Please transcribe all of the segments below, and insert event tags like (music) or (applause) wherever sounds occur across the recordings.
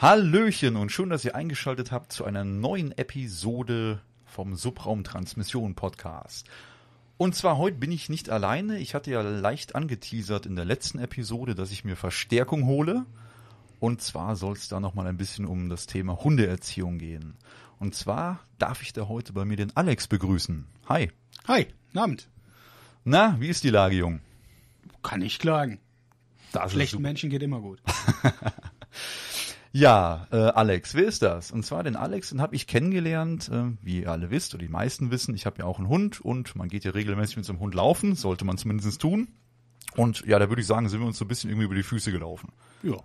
Hallöchen und schön, dass ihr eingeschaltet habt zu einer neuen Episode vom Subraumtransmission Podcast. Und zwar heute bin ich nicht alleine. Ich hatte ja leicht angeteasert in der letzten Episode, dass ich mir Verstärkung hole. Und zwar soll es da nochmal ein bisschen um das Thema Hundeerziehung gehen. Und zwar darf ich da heute bei mir den Alex begrüßen. Hi. Hi, Abend. Na, wie ist die Lage, Jung? Kann ich klagen. Das Schlechten Menschen geht immer gut. (laughs) Ja, äh, Alex, wer ist das? Und zwar den Alex, den habe ich kennengelernt, äh, wie ihr alle wisst oder die meisten wissen, ich habe ja auch einen Hund und man geht ja regelmäßig mit so einem Hund laufen, sollte man zumindest tun. Und ja, da würde ich sagen, sind wir uns so ein bisschen irgendwie über die Füße gelaufen. Ja.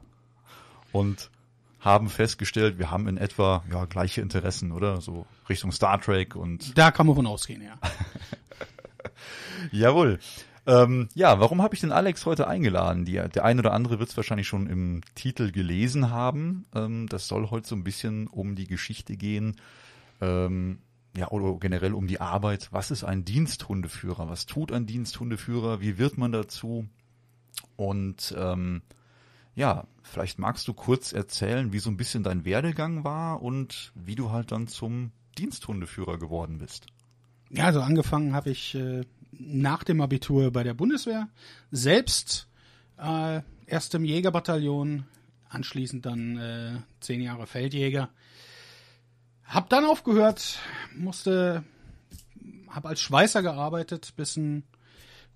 Und haben festgestellt, wir haben in etwa ja gleiche Interessen, oder? So Richtung Star Trek und. Da kann man von ausgehen, ja. (laughs) Jawohl. Ähm, ja, warum habe ich den Alex heute eingeladen? Die, der ein oder andere wird es wahrscheinlich schon im Titel gelesen haben. Ähm, das soll heute so ein bisschen um die Geschichte gehen. Ähm, ja, oder generell um die Arbeit. Was ist ein Diensthundeführer? Was tut ein Diensthundeführer? Wie wird man dazu? Und ähm, ja, vielleicht magst du kurz erzählen, wie so ein bisschen dein Werdegang war und wie du halt dann zum Diensthundeführer geworden bist. Ja, also angefangen habe ich äh, nach dem Abitur bei der Bundeswehr, selbst äh, erst im Jägerbataillon, anschließend dann äh, zehn Jahre Feldjäger. Hab dann aufgehört, musste, hab als Schweißer gearbeitet, bis ein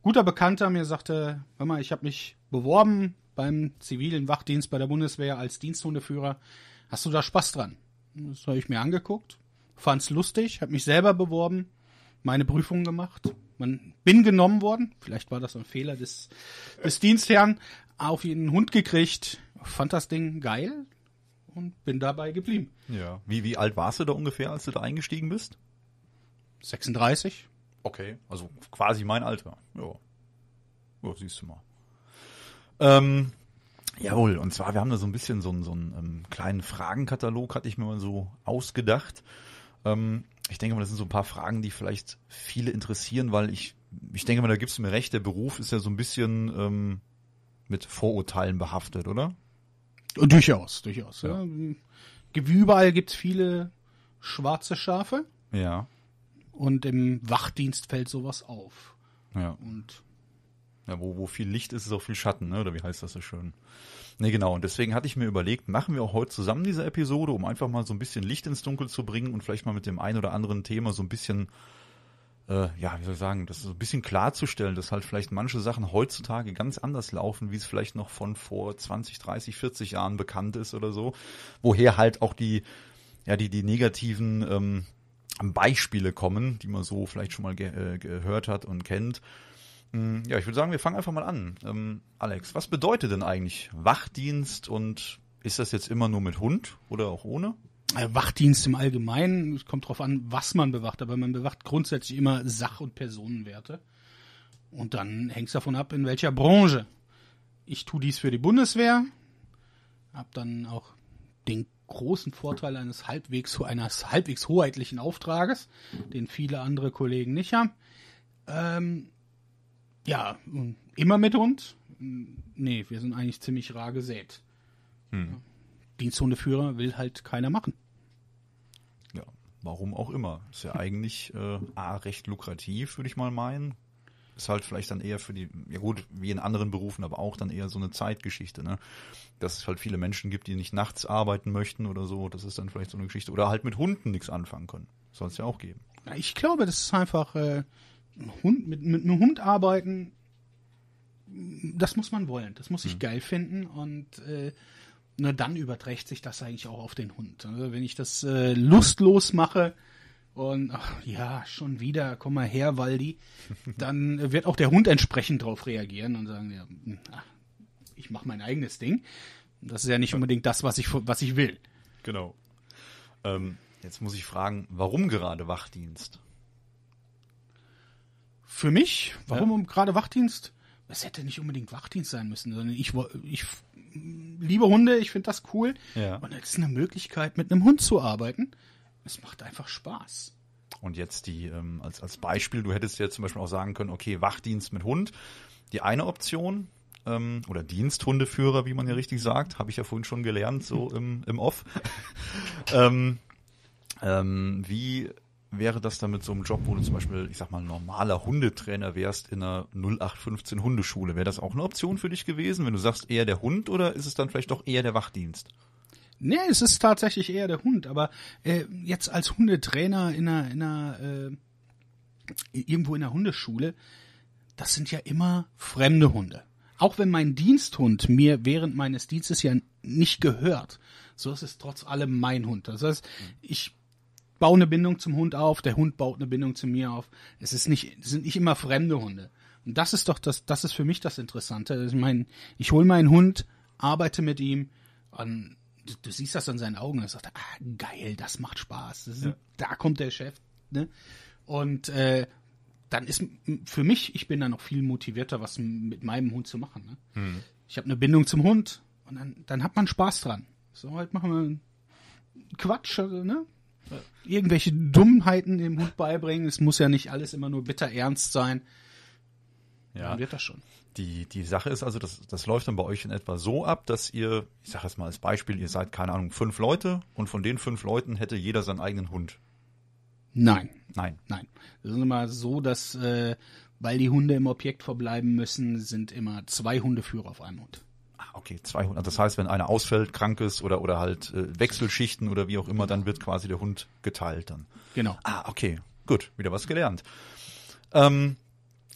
guter Bekannter mir sagte, hör mal, ich habe mich beworben beim zivilen Wachdienst bei der Bundeswehr als Diensthundeführer. Hast du da Spaß dran? Das habe ich mir angeguckt, fand's lustig, habe mich selber beworben, meine Prüfungen gemacht, man bin genommen worden. Vielleicht war das ein Fehler des, des Dienstherrn. Auf jeden Hund gekriegt, fand das Ding geil und bin dabei geblieben. Ja. Wie, wie alt warst du da ungefähr, als du da eingestiegen bist? 36. Okay, also quasi mein Alter. Ja. Ja, siehst du mal. Ähm, jawohl, und zwar, wir haben da so ein bisschen so einen, so einen ähm, kleinen Fragenkatalog, hatte ich mir mal so ausgedacht. Ähm, ich denke mal, das sind so ein paar Fragen, die vielleicht viele interessieren, weil ich, ich denke mal, da gibt es mir recht, der Beruf ist ja so ein bisschen ähm, mit Vorurteilen behaftet, oder? Durchaus, durchaus. Ja. Ja. überall gibt es viele schwarze Schafe. Ja. Und im Wachdienst fällt sowas auf. Ja. Und ja, wo, wo viel Licht ist, ist auch viel Schatten, ne? oder wie heißt das so schön? Nee, genau. Und deswegen hatte ich mir überlegt, machen wir auch heute zusammen diese Episode, um einfach mal so ein bisschen Licht ins Dunkel zu bringen und vielleicht mal mit dem ein oder anderen Thema so ein bisschen, äh, ja, wie soll ich sagen, das so ein bisschen klarzustellen, dass halt vielleicht manche Sachen heutzutage ganz anders laufen, wie es vielleicht noch von vor 20, 30, 40 Jahren bekannt ist oder so. Woher halt auch die, ja, die, die negativen ähm, Beispiele kommen, die man so vielleicht schon mal ge äh, gehört hat und kennt. Ja, ich würde sagen, wir fangen einfach mal an. Ähm, Alex, was bedeutet denn eigentlich Wachdienst und ist das jetzt immer nur mit Hund oder auch ohne? Äh, Wachdienst im Allgemeinen, es kommt darauf an, was man bewacht, aber man bewacht grundsätzlich immer Sach- und Personenwerte. Und dann hängt es davon ab, in welcher Branche. Ich tue dies für die Bundeswehr, habe dann auch den großen Vorteil eines halbwegs, eines halbwegs hoheitlichen Auftrages, den viele andere Kollegen nicht haben. Ähm, ja, mm, immer mit Hund? Mm, nee, wir sind eigentlich ziemlich rar gesät. Hm. Diensthundeführer will halt keiner machen. Ja, warum auch immer. Ist ja eigentlich äh, A, recht lukrativ, würde ich mal meinen. Ist halt vielleicht dann eher für die, ja gut, wie in anderen Berufen, aber auch dann eher so eine Zeitgeschichte, ne? Dass es halt viele Menschen gibt, die nicht nachts arbeiten möchten oder so. Das ist dann vielleicht so eine Geschichte. Oder halt mit Hunden nichts anfangen können. Soll es ja auch geben. Ich glaube, das ist einfach. Äh Hund, mit, mit einem Hund arbeiten, das muss man wollen. Das muss ich mhm. geil finden und äh, nur dann überträgt sich das eigentlich auch auf den Hund. Also wenn ich das äh, lustlos mache und ach ja, schon wieder, komm mal her, Waldi, (laughs) dann wird auch der Hund entsprechend darauf reagieren und sagen, ja, ach, ich mache mein eigenes Ding. Das ist ja nicht unbedingt das, was ich, was ich will. Genau. Ähm, jetzt muss ich fragen, warum gerade Wachdienst? Für mich? Warum ja. gerade Wachdienst? Es hätte nicht unbedingt Wachdienst sein müssen, sondern ich, ich liebe Hunde, ich finde das cool. Ja. Und es ist eine Möglichkeit, mit einem Hund zu arbeiten. Es macht einfach Spaß. Und jetzt die, ähm, als, als Beispiel, du hättest ja zum Beispiel auch sagen können, okay, Wachdienst mit Hund. Die eine Option, ähm, oder Diensthundeführer, wie man ja richtig sagt, habe ich ja vorhin schon gelernt, so im, im Off. (laughs) ähm, ähm, wie wäre das dann mit so einem Job, wo du zum Beispiel, ich sag mal, normaler Hundetrainer wärst in einer 0815 Hundeschule? Wäre das auch eine Option für dich gewesen, wenn du sagst, eher der Hund oder ist es dann vielleicht doch eher der Wachdienst? Nee, es ist tatsächlich eher der Hund, aber äh, jetzt als Hundetrainer in einer, in einer äh, irgendwo in einer Hundeschule, das sind ja immer fremde Hunde. Auch wenn mein Diensthund mir während meines Dienstes ja nicht gehört, so ist es trotz allem mein Hund. Das heißt, ich baue eine Bindung zum Hund auf, der Hund baut eine Bindung zu mir auf. Es ist nicht, es sind nicht immer fremde Hunde. Und das ist doch das, das ist für mich das Interessante. Also ich meine, ich hole meinen Hund, arbeite mit ihm, und du, du siehst das an seinen Augen, er sagt, ah, geil, das macht Spaß. Das ist, ja. Da kommt der Chef, ne? Und äh, dann ist für mich, ich bin da noch viel motivierter, was mit meinem Hund zu machen. Ne? Hm. Ich habe eine Bindung zum Hund und dann, dann hat man Spaß dran. So, heute machen wir Quatsch, also, ne? irgendwelche Dummheiten dem Hund beibringen. Es muss ja nicht alles immer nur bitter ernst sein. Ja. Dann wird das schon. Die, die Sache ist also, das, das läuft dann bei euch in etwa so ab, dass ihr, ich sage es mal als Beispiel, ihr seid, keine Ahnung, fünf Leute und von den fünf Leuten hätte jeder seinen eigenen Hund. Nein. Nein. Nein. Das ist immer so, dass, äh, weil die Hunde im Objekt verbleiben müssen, sind immer zwei Hundeführer auf einem Hund okay, 200. Das heißt, wenn einer ausfällt, krank ist oder, oder halt äh, Wechselschichten oder wie auch immer, dann wird quasi der Hund geteilt dann. Genau. Ah, okay, gut, wieder was gelernt. Ähm,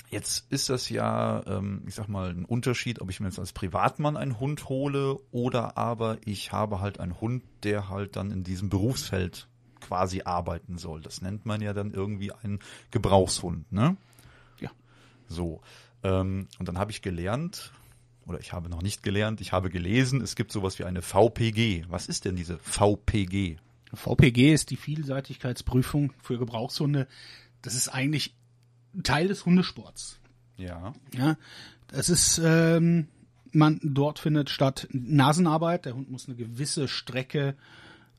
jetzt ist das ja, ähm, ich sag mal, ein Unterschied, ob ich mir jetzt als Privatmann einen Hund hole oder aber ich habe halt einen Hund, der halt dann in diesem Berufsfeld quasi arbeiten soll. Das nennt man ja dann irgendwie einen Gebrauchshund, ne? Ja. So. Ähm, und dann habe ich gelernt, oder ich habe noch nicht gelernt, ich habe gelesen, es gibt sowas wie eine VPG. Was ist denn diese VPG? VPG ist die Vielseitigkeitsprüfung für Gebrauchshunde. Das ist eigentlich Teil des Hundesports. Ja. Ja. Es ist, ähm, man dort findet statt Nasenarbeit. Der Hund muss eine gewisse Strecke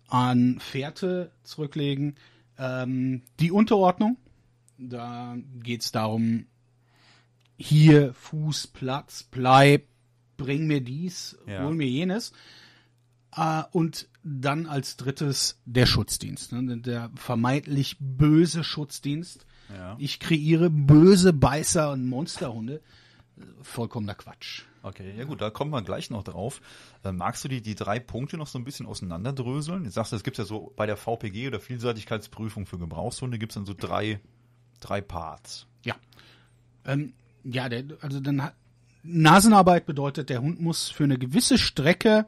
an Fährte zurücklegen. Ähm, die Unterordnung. Da geht es darum, hier Fuß, Platz, bleib, bring mir dies, ja. hol mir jenes. Äh, und dann als drittes der Schutzdienst, ne? der vermeintlich böse Schutzdienst. Ja. Ich kreiere böse Beißer und Monsterhunde. Vollkommener Quatsch. Okay, ja gut, da kommen wir gleich noch drauf. Äh, magst du die, die drei Punkte noch so ein bisschen auseinanderdröseln? Jetzt sagst du, es gibt ja so bei der VPG oder Vielseitigkeitsprüfung für Gebrauchshunde gibt es dann so drei, drei Parts. Ja. Ähm, ja, der, also dann hat, Nasenarbeit bedeutet, der Hund muss für eine gewisse Strecke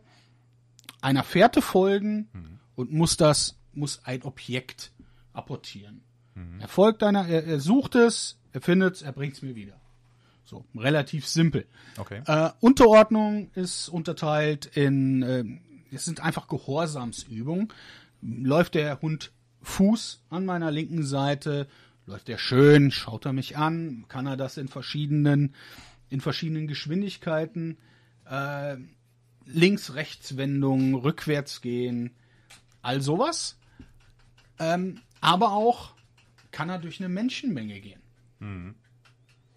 einer Fährte folgen mhm. und muss das, muss ein Objekt apportieren. Mhm. Er folgt einer, er, er sucht es, er findet es, er bringt es mir wieder. So, relativ simpel. Okay. Äh, Unterordnung ist unterteilt in, äh, es sind einfach Gehorsamsübungen. Läuft der Hund Fuß an meiner linken Seite, läuft er schön, schaut er mich an, kann er das in verschiedenen in verschiedenen Geschwindigkeiten, äh, Links-Rechts-Wendungen, rückwärts gehen, all sowas. Ähm, aber auch kann er durch eine Menschenmenge gehen. Mhm.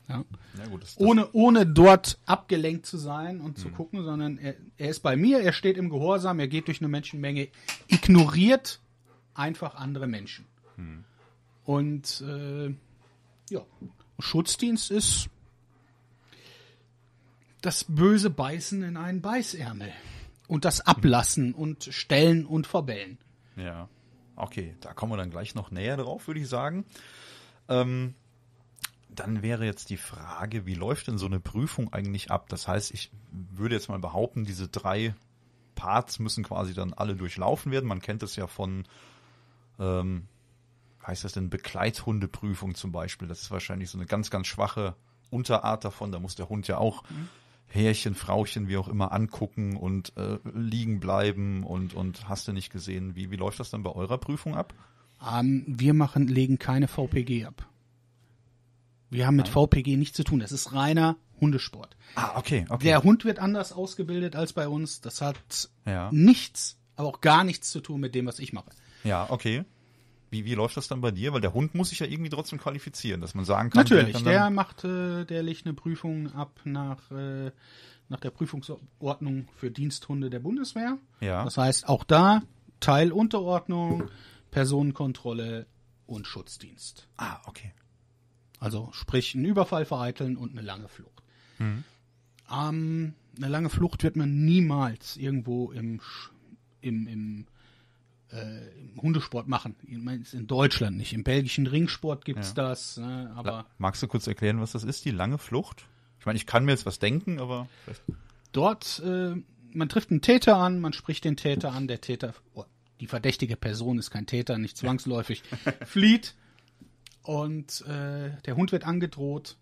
Ja. Ja, gut, das, das ohne, ohne dort abgelenkt zu sein und zu mhm. gucken, sondern er, er, ist bei mir, er steht im Gehorsam, er geht durch eine Menschenmenge, ignoriert einfach andere Menschen. Mhm. Und äh, ja, Schutzdienst ist das böse Beißen in einen Beißärmel und das Ablassen und Stellen und Verbellen. Ja, okay, da kommen wir dann gleich noch näher drauf, würde ich sagen. Ähm, dann wäre jetzt die Frage, wie läuft denn so eine Prüfung eigentlich ab? Das heißt, ich würde jetzt mal behaupten, diese drei Parts müssen quasi dann alle durchlaufen werden. Man kennt es ja von, ähm, heißt das denn, Begleithundeprüfung zum Beispiel. Das ist wahrscheinlich so eine ganz, ganz schwache Unterart davon. Da muss der Hund ja auch mhm. Härchen, Frauchen, wie auch immer, angucken und äh, liegen bleiben und, und hast du nicht gesehen. Wie, wie läuft das dann bei eurer Prüfung ab? Ähm, wir machen, legen keine VPG ab. Wir haben mit Nein. Ah. VPG nichts zu tun. Das ist reiner Hundesport. Ah, okay, okay. Der Hund wird anders ausgebildet als bei uns. Das hat ja. nichts, aber auch gar nichts zu tun mit dem, was ich mache. Ja, okay wie, wie läuft das dann bei dir? Weil der Hund muss sich ja irgendwie trotzdem qualifizieren, dass man sagen kann. Natürlich, der, der macht, äh, der legt eine Prüfung ab nach, äh, nach der Prüfungsordnung für Diensthunde der Bundeswehr. Ja. Das heißt, auch da Teilunterordnung, Personenkontrolle und Schutzdienst. Ah, okay. Also sprich, einen Überfall vereiteln und eine lange Flucht. Mhm. Ähm, eine lange Flucht wird man niemals irgendwo im, im, im äh, Hundesport machen. Ich meine, es ist in Deutschland nicht. Im belgischen Ringsport gibt es ja. das. Ne, aber Magst du kurz erklären, was das ist, die lange Flucht? Ich meine, ich kann mir jetzt was denken, aber. Dort, äh, man trifft einen Täter an, man spricht den Täter an, der Täter, oh, die verdächtige Person ist kein Täter, nicht zwangsläufig, (laughs) flieht und äh, der Hund wird angedroht,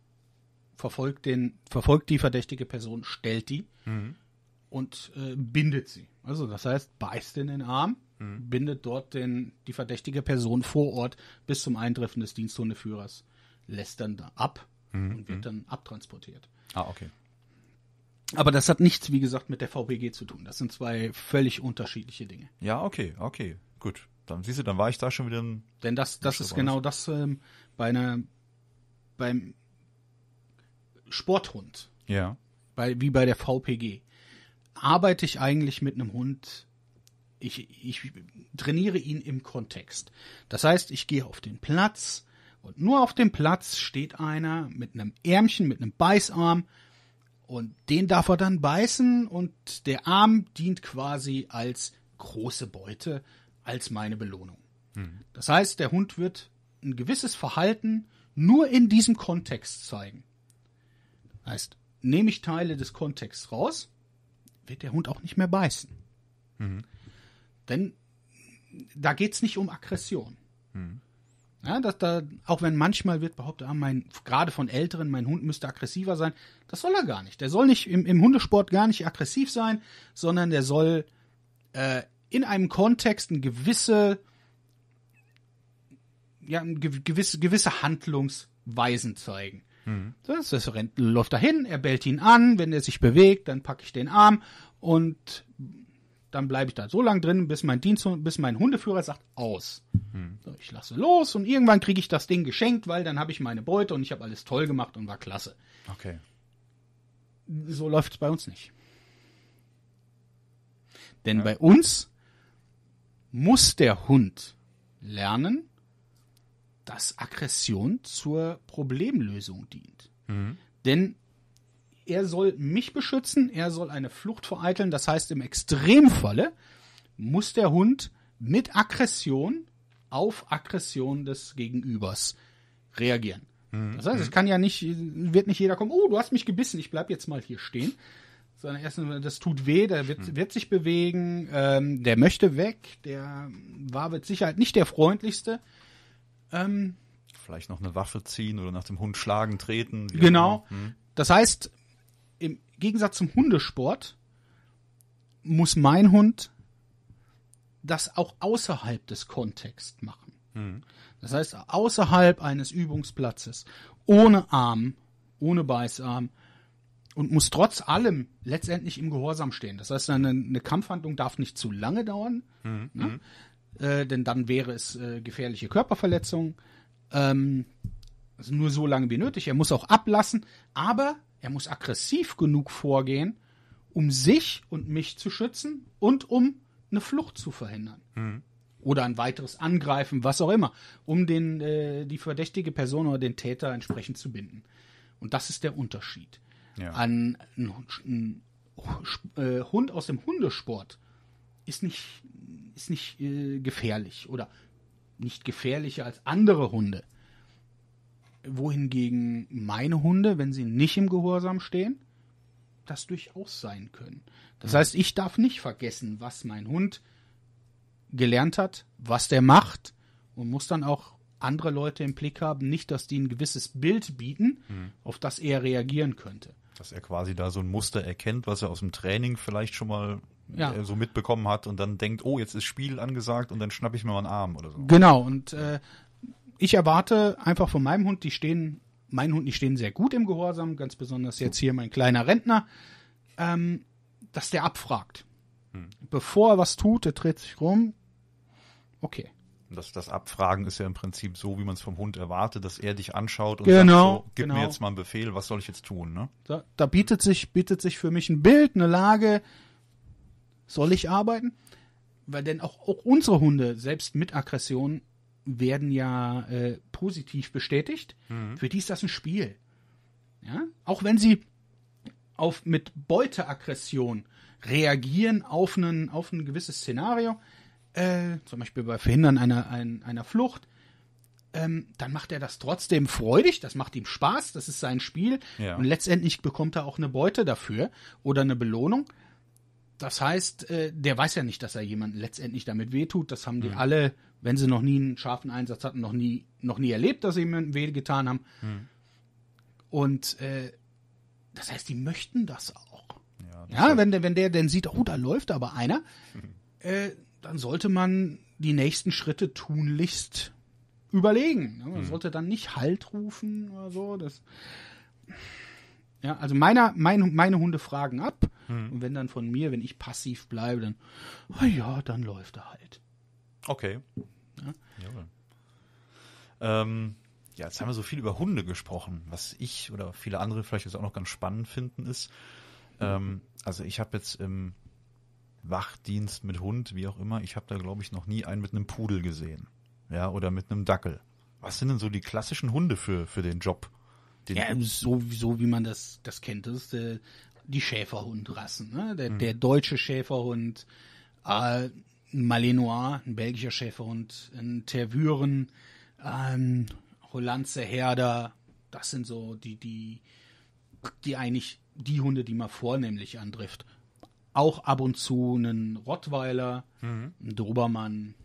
verfolgt, den, verfolgt die verdächtige Person, stellt die mhm. und äh, bindet sie. Also das heißt, beißt in den Arm mhm. bindet dort den, die verdächtige Person vor Ort bis zum Eintreffen des Diensthundeführers, lässt dann da ab mhm. und wird mhm. dann abtransportiert. Ah, okay. Aber das hat nichts, wie gesagt, mit der VPG zu tun. Das sind zwei völlig unterschiedliche Dinge. Ja, okay, okay, gut. Dann siehst du, dann war ich da schon wieder. Ein Denn das, das ist genau das ähm, bei einer, beim Sporthund. Ja. Bei, wie bei der VPG. Arbeite ich eigentlich mit einem Hund, ich, ich trainiere ihn im Kontext. Das heißt, ich gehe auf den Platz und nur auf dem Platz steht einer mit einem Ärmchen, mit einem Beißarm und den darf er dann beißen und der Arm dient quasi als große Beute, als meine Belohnung. Mhm. Das heißt, der Hund wird ein gewisses Verhalten nur in diesem Kontext zeigen. Das heißt, nehme ich Teile des Kontexts raus, wird der Hund auch nicht mehr beißen. Mhm. Denn da geht es nicht um Aggression. Mhm. Ja, dass da, auch wenn manchmal wird behauptet, ah, mein, gerade von Älteren, mein Hund müsste aggressiver sein, das soll er gar nicht. Der soll nicht im, im Hundesport gar nicht aggressiv sein, sondern der soll äh, in einem Kontext eine gewisse, ja, eine gewisse, gewisse Handlungsweisen zeigen. Mhm. Das, das rennt, läuft dahin, er bellt ihn an, wenn er sich bewegt, dann packe ich den Arm und dann bleibe ich da so lange drin, bis mein Dienst, bis mein Hundeführer sagt aus. Hm. So, ich lasse los und irgendwann kriege ich das Ding geschenkt, weil dann habe ich meine Beute und ich habe alles toll gemacht und war klasse. Okay. So läuft es bei uns nicht. Denn ja. bei uns muss der Hund lernen, dass Aggression zur Problemlösung dient. Mhm. Denn er soll mich beschützen, er soll eine Flucht vereiteln. Das heißt, im Extremfalle muss der Hund mit Aggression auf Aggression des Gegenübers reagieren. Mhm. Das heißt, es kann ja nicht, wird nicht jeder kommen, oh, du hast mich gebissen, ich bleib jetzt mal hier stehen. Sondern erstens, das tut weh, der wird, mhm. wird sich bewegen, ähm, der möchte weg, der war mit Sicherheit nicht der freundlichste. Ähm, Vielleicht noch eine Waffe ziehen oder nach dem Hund schlagen, treten. Genau. Mhm. Das heißt, Gegensatz zum Hundesport muss mein Hund das auch außerhalb des Kontexts machen. Mhm. Das heißt, außerhalb eines Übungsplatzes, ohne Arm, ohne Beißarm und muss trotz allem letztendlich im Gehorsam stehen. Das heißt, eine, eine Kampfhandlung darf nicht zu lange dauern, mhm. ne? Mhm. äh, denn dann wäre es äh, gefährliche Körperverletzung. Ähm, also nur so lange wie nötig. Er muss auch ablassen, aber er muss aggressiv genug vorgehen, um sich und mich zu schützen und um eine Flucht zu verhindern. Mhm. Oder ein weiteres Angreifen, was auch immer, um den, äh, die verdächtige Person oder den Täter entsprechend zu binden. Und das ist der Unterschied. Ja. ein, ein, ein äh, Hund aus dem Hundesport ist nicht, ist nicht äh, gefährlich oder nicht gefährlicher als andere Hunde wohingegen meine Hunde, wenn sie nicht im Gehorsam stehen, das durchaus sein können. Das mhm. heißt, ich darf nicht vergessen, was mein Hund gelernt hat, was der macht und muss dann auch andere Leute im Blick haben, nicht, dass die ein gewisses Bild bieten, mhm. auf das er reagieren könnte. Dass er quasi da so ein Muster erkennt, was er aus dem Training vielleicht schon mal ja. Äh, so mitbekommen hat und dann denkt, oh, jetzt ist Spiel angesagt und dann schnappe ich mir mal einen Arm oder so. Genau, und äh, ich erwarte einfach von meinem Hund, die stehen, mein Hund, die stehen sehr gut im Gehorsam, ganz besonders jetzt hier mein kleiner Rentner, ähm, dass der abfragt. Hm. Bevor er was tut, der dreht sich rum. Okay. Das, das Abfragen ist ja im Prinzip so, wie man es vom Hund erwartet, dass er dich anschaut und genau, sagt, so, gib genau. mir jetzt mal einen Befehl, was soll ich jetzt tun? Ne? Da, da bietet, sich, bietet sich für mich ein Bild, eine Lage, soll ich arbeiten? Weil denn auch, auch unsere Hunde, selbst mit Aggression, werden ja äh, positiv bestätigt. Mhm. Für die ist das ein Spiel. Ja? Auch wenn sie auf, mit Beuteaggression reagieren auf, einen, auf ein gewisses Szenario, äh, zum Beispiel bei Verhindern einer, ein, einer Flucht, ähm, dann macht er das trotzdem freudig, das macht ihm Spaß, das ist sein Spiel ja. und letztendlich bekommt er auch eine Beute dafür oder eine Belohnung. Das heißt, äh, der weiß ja nicht, dass er jemanden letztendlich damit wehtut. Das haben die mhm. alle wenn sie noch nie einen scharfen Einsatz hatten, noch nie, noch nie erlebt, dass sie jemandem weh getan haben. Hm. Und äh, das heißt, die möchten das auch. Ja, das ja wenn, der, wenn der denn sieht, oh, da läuft aber einer, (laughs) äh, dann sollte man die nächsten Schritte tunlichst überlegen. Ne? Man mhm. sollte dann nicht Halt rufen oder so. Das ja, also meiner, mein, meine Hunde fragen ab. Mhm. Und wenn dann von mir, wenn ich passiv bleibe, dann, oh ja, dann läuft er halt. Okay. Ne? Ähm, ja, jetzt haben wir so viel über Hunde gesprochen. Was ich oder viele andere vielleicht jetzt auch noch ganz spannend finden ist, ähm, also ich habe jetzt im Wachdienst mit Hund, wie auch immer, ich habe da glaube ich noch nie einen mit einem Pudel gesehen. Ja, oder mit einem Dackel. Was sind denn so die klassischen Hunde für, für den Job? Den ja, so, so wie man das, das kennt, das ist der, die Schäferhundrassen. Ne? Der, mhm. der deutsche Schäferhund, äh, ein Malinois, ein belgischer Schäferhund, ein Tervuren, ein ähm, Hollandse Herder. Das sind so die, die, die eigentlich die Hunde, die man vornehmlich antrifft. Auch ab und zu einen Rottweiler, mhm. einen Dobermann.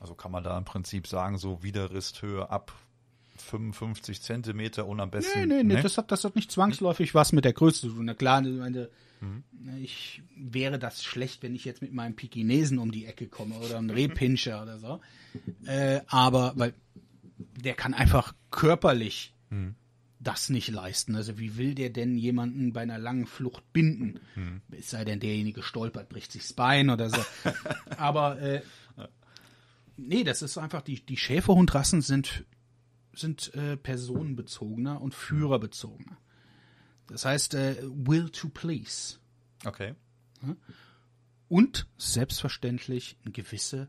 Also kann man da im Prinzip sagen, so Widerristhöhe ab 55 Zentimeter und am besten. Nee, nee, nee, nee? Das, hat, das hat nicht zwangsläufig was mit der Größe zu tun. Na klar, also, ich meine, mhm. ich wäre das schlecht, wenn ich jetzt mit meinem Pikinesen um die Ecke komme oder einem Rehpinscher oder so. Äh, aber, weil der kann einfach körperlich mhm. das nicht leisten. Also wie will der denn jemanden bei einer langen Flucht binden? Mhm. Es sei denn, derjenige stolpert, bricht sich das Bein oder so. (laughs) aber äh, nee, das ist einfach, die, die Schäferhundrassen sind sind äh, personenbezogener und mhm. führerbezogener. Das heißt äh, Will to Please. Okay. Und selbstverständlich ein gewisse,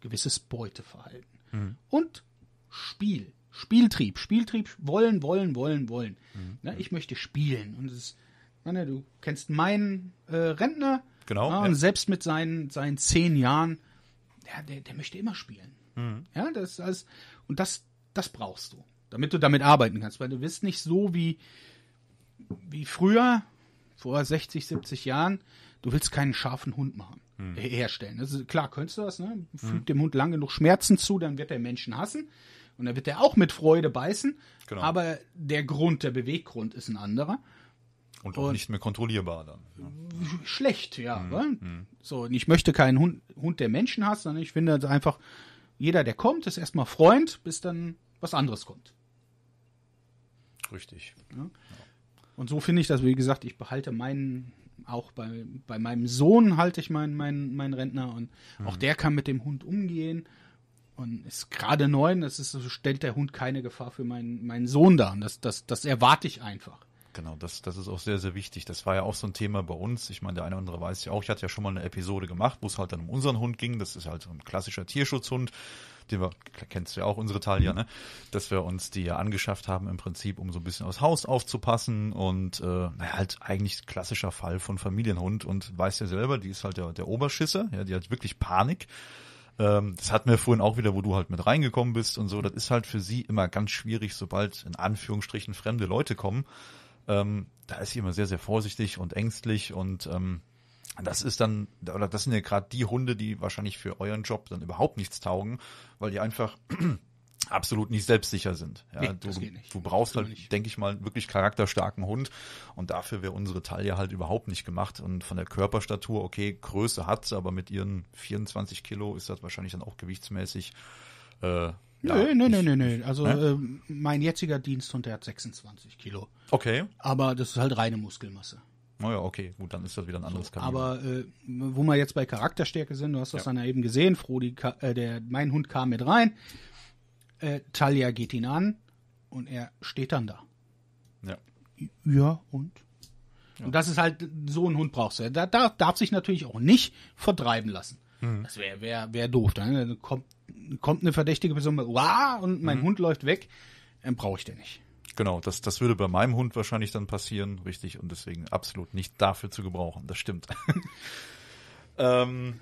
gewisses Beuteverhalten. Mhm. Und Spiel. Spieltrieb, Spieltrieb, wollen, wollen, wollen, wollen. Mhm. Na, ich mhm. möchte spielen. Und es ist, na, ne, du kennst meinen äh, Rentner. Genau. Na, und ja. selbst mit seinen, seinen zehn Jahren, der, der, der möchte immer spielen. Mhm. Ja, das, das, und das das brauchst du, damit du damit arbeiten kannst, weil du bist nicht so wie, wie früher, vor 60, 70 Jahren, du willst keinen scharfen Hund machen, hm. Äh, herstellen. Das ist, klar, könntest du das, ne? Hm. Fügt hm. dem Hund lange genug Schmerzen zu, dann wird er Menschen hassen und dann wird er auch mit Freude beißen. Genau. Aber der Grund, der Beweggrund ist ein anderer. Und auch und nicht mehr kontrollierbar dann. Schlecht, ja. Mhm. So, und ich möchte keinen Hund, Hund der Menschen hasst, sondern ich finde einfach, jeder, der kommt, ist erstmal Freund, bis dann was anderes kommt. Richtig. Ja? Und so finde ich das, wie gesagt, ich behalte meinen, auch bei, bei meinem Sohn halte ich meinen, meinen, meinen Rentner und mhm. auch der kann mit dem Hund umgehen und ist gerade neun, das ist, stellt der Hund keine Gefahr für meinen, meinen Sohn dar. Und das, das, das erwarte ich einfach. Genau, das, das ist auch sehr, sehr wichtig. Das war ja auch so ein Thema bei uns. Ich meine, der eine oder andere weiß ja auch, ich hatte ja schon mal eine Episode gemacht, wo es halt dann um unseren Hund ging. Das ist halt so ein klassischer Tierschutzhund, den wir, kennst du ja auch unsere Talia, mhm. ne? Dass wir uns die ja angeschafft haben im Prinzip, um so ein bisschen aufs Haus aufzupassen und äh, naja, halt eigentlich klassischer Fall von Familienhund und weiß ja selber, die ist halt der, der Oberschisse, ja, die hat wirklich Panik ähm, das hatten wir vorhin auch wieder, wo du halt mit reingekommen bist und so. Das ist halt für sie immer ganz schwierig, sobald in Anführungsstrichen fremde Leute kommen, ähm, da ist sie immer sehr, sehr vorsichtig und ängstlich und ähm, das ist dann, oder das sind ja gerade die Hunde, die wahrscheinlich für euren Job dann überhaupt nichts taugen, weil die einfach (clears throat) absolut nicht selbstsicher sind. Ja, nee, du, du, brauchst halt, denke ich mal, einen wirklich charakterstarken Hund und dafür wäre unsere Taille halt überhaupt nicht gemacht und von der Körperstatur, okay, Größe hat, sie, aber mit ihren 24 Kilo ist das wahrscheinlich dann auch gewichtsmäßig äh, Nö, ja, nö, nö, nö, nö. Also ne? äh, mein jetziger Diensthund, der hat 26 Kilo. Okay. Aber das ist halt reine Muskelmasse. Naja, okay, gut, dann ist das wieder ein anderes so, Kaliber. Aber äh, wo wir jetzt bei Charakterstärke sind, du hast das ja. dann ja eben gesehen, Frodi, äh, der, mein Hund kam mit rein, äh, Talia geht ihn an und er steht dann da. Ja. Ja, und? Ja. Und das ist halt, so ein Hund brauchst du. Da darf, darf sich natürlich auch nicht vertreiben lassen. Mhm. Das wäre wär, wär doof. Dann äh, kommt, kommt eine verdächtige Person wow, und mein mhm. Hund läuft weg, dann ähm, brauche ich den nicht. Genau, das, das würde bei meinem Hund wahrscheinlich dann passieren, richtig, und deswegen absolut nicht dafür zu gebrauchen. Das stimmt. (laughs) ähm,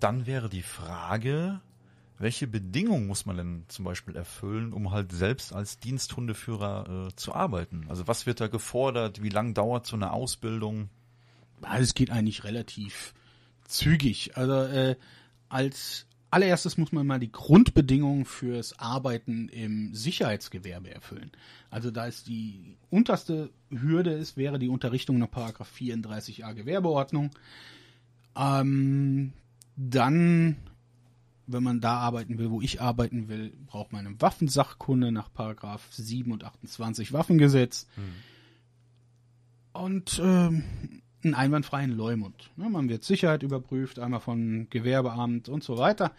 dann wäre die Frage, welche Bedingungen muss man denn zum Beispiel erfüllen, um halt selbst als Diensthundeführer äh, zu arbeiten? Also was wird da gefordert? Wie lange dauert so eine Ausbildung? Es geht eigentlich relativ zügig. Also äh, als allererstes muss man mal die Grundbedingungen fürs Arbeiten im Sicherheitsgewerbe erfüllen. Also da ist die unterste Hürde ist, wäre die Unterrichtung nach Paragraph 34a Gewerbeordnung. Ähm, dann, wenn man da arbeiten will, wo ich arbeiten will, braucht man eine Waffensachkunde nach Paragraph 7 und 28 Waffengesetz. Mhm. Und ähm, einen einwandfreien Leumund. Ne, man wird Sicherheit überprüft, einmal von Gewerbeamt und so weiter.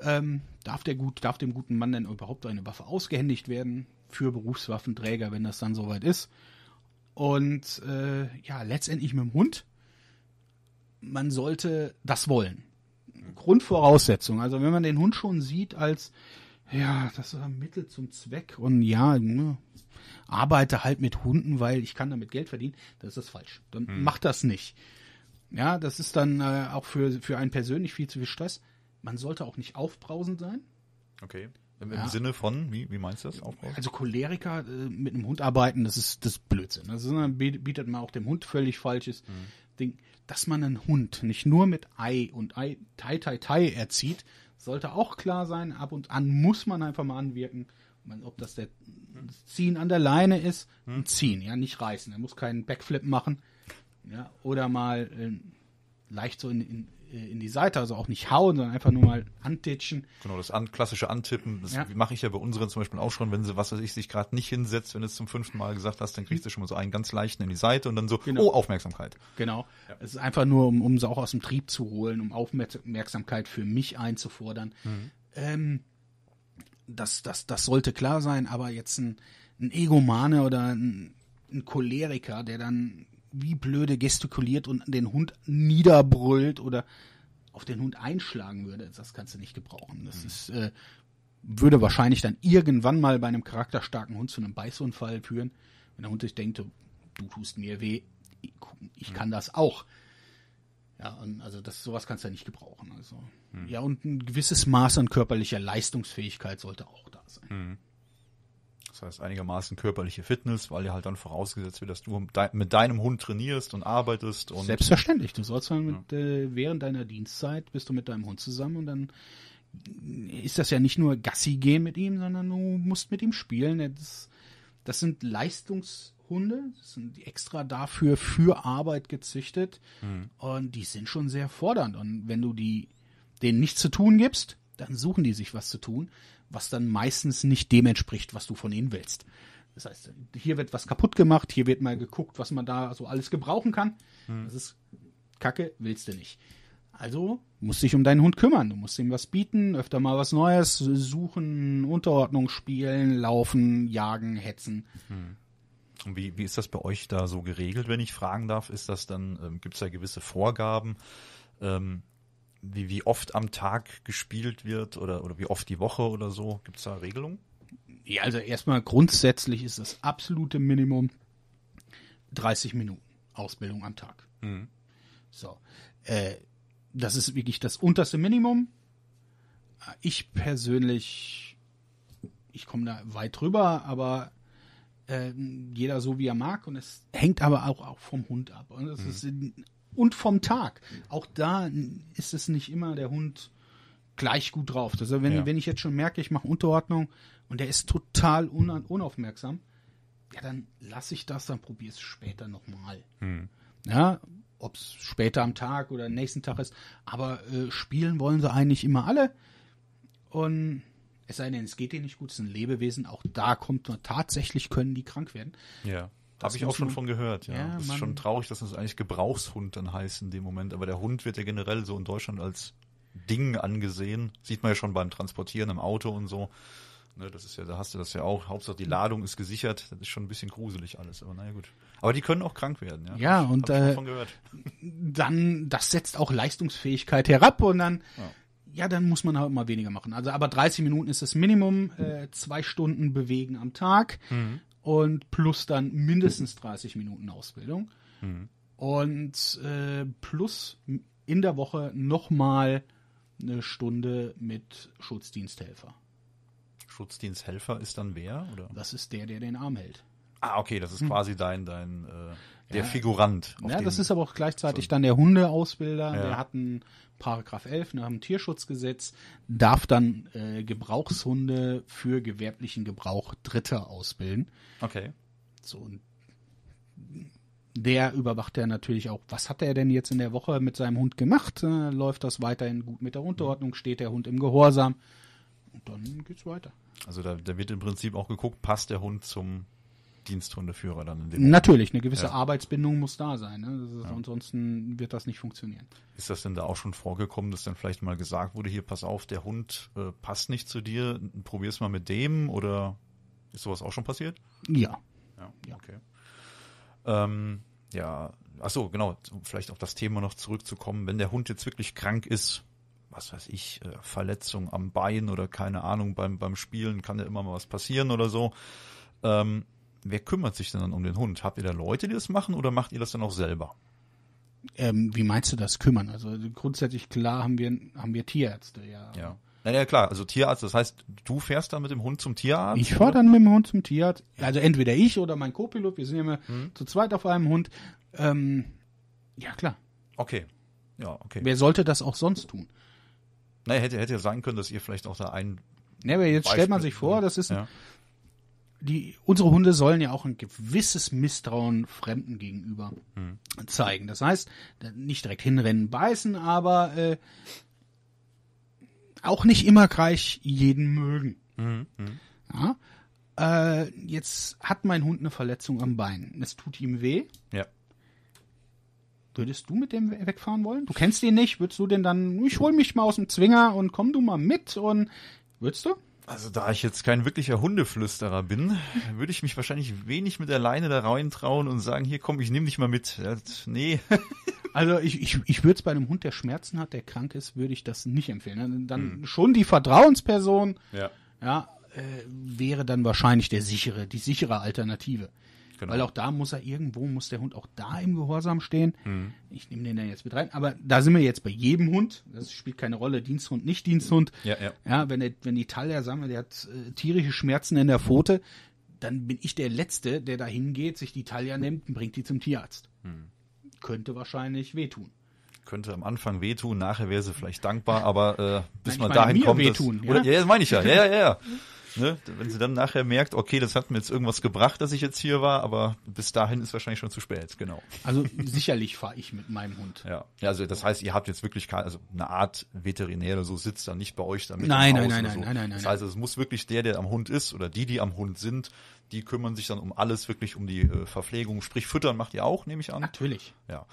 Ähm, darf, der gut, darf dem guten Mann denn überhaupt eine Waffe ausgehändigt werden für Berufswaffenträger, wenn das dann soweit ist? Und äh, ja, letztendlich mit dem Hund, man sollte das wollen. Grundvoraussetzung. Also wenn man den Hund schon sieht als, ja, das ist ein Mittel zum Zweck und ja, ne, arbeite halt mit Hunden, weil ich kann damit Geld verdienen, das ist falsch. Dann hm. mach das nicht. Ja, das ist dann äh, auch für, für einen persönlich viel zu viel Stress. Man sollte auch nicht aufbrausend sein. Okay. Im ja. Sinne von, wie, wie meinst du das? Aufbrausen? Also Choleriker äh, mit einem Hund arbeiten, das ist das ist Blödsinn. Also, das dann bietet man auch dem Hund völlig falsches hm. Ding. Dass man einen Hund nicht nur mit Ei und Ei, Tai Tai Tai erzieht, sollte auch klar sein. Ab und an muss man einfach mal anwirken. Man, ob das der Ziehen an der Leine ist, hm. Ziehen, ja, nicht reißen. Er muss keinen Backflip machen. Ja, oder mal ähm, leicht so in, in, äh, in, die Seite, also auch nicht hauen, sondern einfach nur mal antitschen. Genau, das an, klassische Antippen, das ja. mache ich ja bei unseren zum Beispiel auch schon, wenn sie, was weiß ich, sich gerade nicht hinsetzt, wenn du es zum fünften Mal gesagt hast, dann kriegst du hm. schon mal so einen ganz leichten in die Seite und dann so, genau. oh, Aufmerksamkeit. Genau. Ja. Es ist einfach nur, um, um sie auch aus dem Trieb zu holen, um Aufmerksamkeit für mich einzufordern. Mhm. Ähm, das, das, das sollte klar sein, aber jetzt ein, ein Egomane oder ein, ein Choleriker, der dann wie blöde gestikuliert und den Hund niederbrüllt oder auf den Hund einschlagen würde, das kannst du nicht gebrauchen. Das mhm. ist, äh, würde wahrscheinlich dann irgendwann mal bei einem charakterstarken Hund zu einem Beißunfall führen, wenn der Hund sich denkt, du tust mir weh, ich, ich kann mhm. das auch. Ja, und also das sowas kannst du ja nicht gebrauchen. Also hm. ja, und ein gewisses Maß an körperlicher Leistungsfähigkeit sollte auch da sein. Hm. Das heißt einigermaßen körperliche Fitness, weil ja halt dann vorausgesetzt wird, dass du mit deinem Hund trainierst und arbeitest und selbstverständlich. Du sollst dann mit, ja. äh, während deiner Dienstzeit bist du mit deinem Hund zusammen und dann ist das ja nicht nur Gassi gehen mit ihm, sondern du musst mit ihm spielen. Das, das sind Leistungs Hunde. Das sind die extra dafür für Arbeit gezüchtet. Mhm. Und die sind schon sehr fordernd. Und wenn du die, denen nichts zu tun gibst, dann suchen die sich was zu tun, was dann meistens nicht dem entspricht, was du von ihnen willst. Das heißt, hier wird was kaputt gemacht, hier wird mal geguckt, was man da so alles gebrauchen kann. Mhm. Das ist Kacke, willst du nicht. Also musst du dich um deinen Hund kümmern. Du musst ihm was bieten, öfter mal was Neues suchen, Unterordnung spielen, laufen, jagen, hetzen. Mhm. Wie, wie ist das bei euch da so geregelt, wenn ich fragen darf? Ist das dann, ähm, gibt es da gewisse Vorgaben, ähm, wie, wie oft am Tag gespielt wird oder, oder wie oft die Woche oder so? Gibt es da Regelungen? Ja, also erstmal grundsätzlich ist das absolute Minimum 30 Minuten Ausbildung am Tag. Mhm. So. Äh, das ist wirklich das unterste Minimum. Ich persönlich, ich komme da weit drüber, aber äh, jeder so wie er mag und es hängt aber auch, auch vom Hund ab. Und, mhm. ist, und vom Tag. Auch da ist es nicht immer der Hund gleich gut drauf. Also wenn, ja. wenn ich jetzt schon merke, ich mache Unterordnung und der ist total un unaufmerksam, ja, dann lasse ich das, dann probiere es später nochmal. Mhm. Ja, ob es später am Tag oder nächsten Tag ist. Aber äh, spielen wollen sie eigentlich immer alle. Und es sei denn, es geht denen nicht gut, es ist ein Lebewesen, auch da kommt nur tatsächlich können die krank werden. Ja. Habe ich auch schon man, von gehört, ja. ja das ist schon traurig, dass das eigentlich Gebrauchshund dann heißt in dem Moment. Aber der Hund wird ja generell so in Deutschland als Ding angesehen. Sieht man ja schon beim Transportieren im Auto und so. Ne, das ist ja, da hast du das ja auch. Hauptsache die Ladung ist gesichert. Das ist schon ein bisschen gruselig alles, aber naja gut. Aber die können auch krank werden, ja. Ja, und äh, dann das setzt auch Leistungsfähigkeit herab und dann ja ja, dann muss man halt mal weniger machen. Also aber 30 Minuten ist das Minimum, äh, zwei Stunden bewegen am Tag mhm. und plus dann mindestens 30 Minuten Ausbildung. Mhm. Und äh, plus in der Woche nochmal eine Stunde mit Schutzdiensthelfer. Schutzdiensthelfer ist dann wer? Oder? Das ist der, der den Arm hält. Ah, okay, das ist hm. quasi dein, dein äh, der ja. Figurant. Ja, das ist aber auch gleichzeitig so dann der Hundeausbilder. Ja. Der hat einen Paragraph 11 nach dem Tierschutzgesetz, darf dann äh, Gebrauchshunde für gewerblichen Gebrauch Dritter ausbilden. Okay. So, und der überwacht ja natürlich auch, was hat er denn jetzt in der Woche mit seinem Hund gemacht? Äh, läuft das weiterhin gut mit der Unterordnung? Steht der Hund im Gehorsam? Und dann geht's weiter. Also da, da wird im Prinzip auch geguckt, passt der Hund zum Diensthundeführer dann in dem Natürlich, Moment. eine gewisse ja. Arbeitsbindung muss da sein. Ne? Ist, ja. Ansonsten wird das nicht funktionieren. Ist das denn da auch schon vorgekommen, dass dann vielleicht mal gesagt wurde, hier pass auf, der Hund äh, passt nicht zu dir, probier's mal mit dem oder ist sowas auch schon passiert? Ja. Ja, ja. okay. Ähm, ja, achso, genau, vielleicht auf das Thema noch zurückzukommen, wenn der Hund jetzt wirklich krank ist, was weiß ich, äh, Verletzung am Bein oder keine Ahnung, beim, beim Spielen kann ja immer mal was passieren oder so. Ähm, wer kümmert sich denn dann um den Hund? Habt ihr da Leute, die das machen oder macht ihr das dann auch selber? Ähm, wie meinst du das kümmern? Also, also grundsätzlich klar haben wir, haben wir Tierärzte, ja. Ja. Naja, klar, also Tierarzt, das heißt, du fährst dann mit dem Hund zum Tierarzt? Ich fahre dann mit dem Hund zum Tierarzt. Also entweder ich oder mein Co-Pilot, wir sind ja immer hm. zu zweit auf einem Hund. Ähm, ja, klar. Okay. Ja, okay. Wer sollte das auch sonst tun? Naja, hätte, hätte ja sein können, dass ihr vielleicht auch da einen. Ne, aber jetzt Beispiel stellt man sich vor, das ist ein, ja die, unsere Hunde sollen ja auch ein gewisses Misstrauen Fremden gegenüber mhm. zeigen. Das heißt, nicht direkt hinrennen, beißen, aber äh, auch nicht immer gleich jeden mögen. Mhm. Ja? Äh, jetzt hat mein Hund eine Verletzung am Bein. Es tut ihm weh. Ja. Würdest du mit dem wegfahren wollen? Du kennst ihn nicht. Würdest du denn dann, ich hol mich mal aus dem Zwinger und komm du mal mit und würdest du? Also da ich jetzt kein wirklicher Hundeflüsterer bin, würde ich mich wahrscheinlich wenig mit der Leine da reintrauen und sagen, hier komm, ich nehme dich mal mit. nee. (laughs) Also ich, ich, ich würde es bei einem Hund, der Schmerzen hat, der krank ist, würde ich das nicht empfehlen. Also dann mhm. schon die Vertrauensperson ja. Ja, äh, wäre dann wahrscheinlich der sichere, die sichere Alternative genau. Weil auch da muss er irgendwo, muss der Hund auch da im Gehorsam stehen. Mhm. Ich nehme den da jetzt mit rein. Aber da sind wir jetzt bei jedem Hund. Das spielt keine Rolle. Diensthund, nicht Diensthund. Ja, ja. ja wenn, der, wenn die Talia sagen wir, der hat äh, tierische Schmerzen in der Pfote, dann bin ich der Letzte, der da hingeht, sich die Talia nimmt und bringt die zum Tierarzt. Mhm. Könnte wahrscheinlich wehtun könnte am Anfang wehtun, nachher wäre sie vielleicht dankbar, aber äh, bis Nein, man dahin kommt. Wehtun, das, oder, ja? ja, das meine ich ja. Ja, ja, ja. (laughs) ne, wenn sie dann nachher merkt, okay, das hat mir jetzt irgendwas gebracht, dass ich jetzt hier war, aber bis dahin ist wahrscheinlich schon zu spät, genau. Also sicherlich fahre ich mit meinem Hund. Ja. ja, also das heißt, ihr habt jetzt wirklich keine, also eine Art Veterinär oder so sitzt dann nicht bei euch damit. Nein, nein, nein, nein, so. nein, nein, nein. Das heißt, es muss wirklich der, der am Hund ist oder die, die am Hund sind, die kümmern sich dann um alles, wirklich um die äh, Verpflegung, sprich füttern macht ihr auch, nehme ich an. Natürlich. Ja.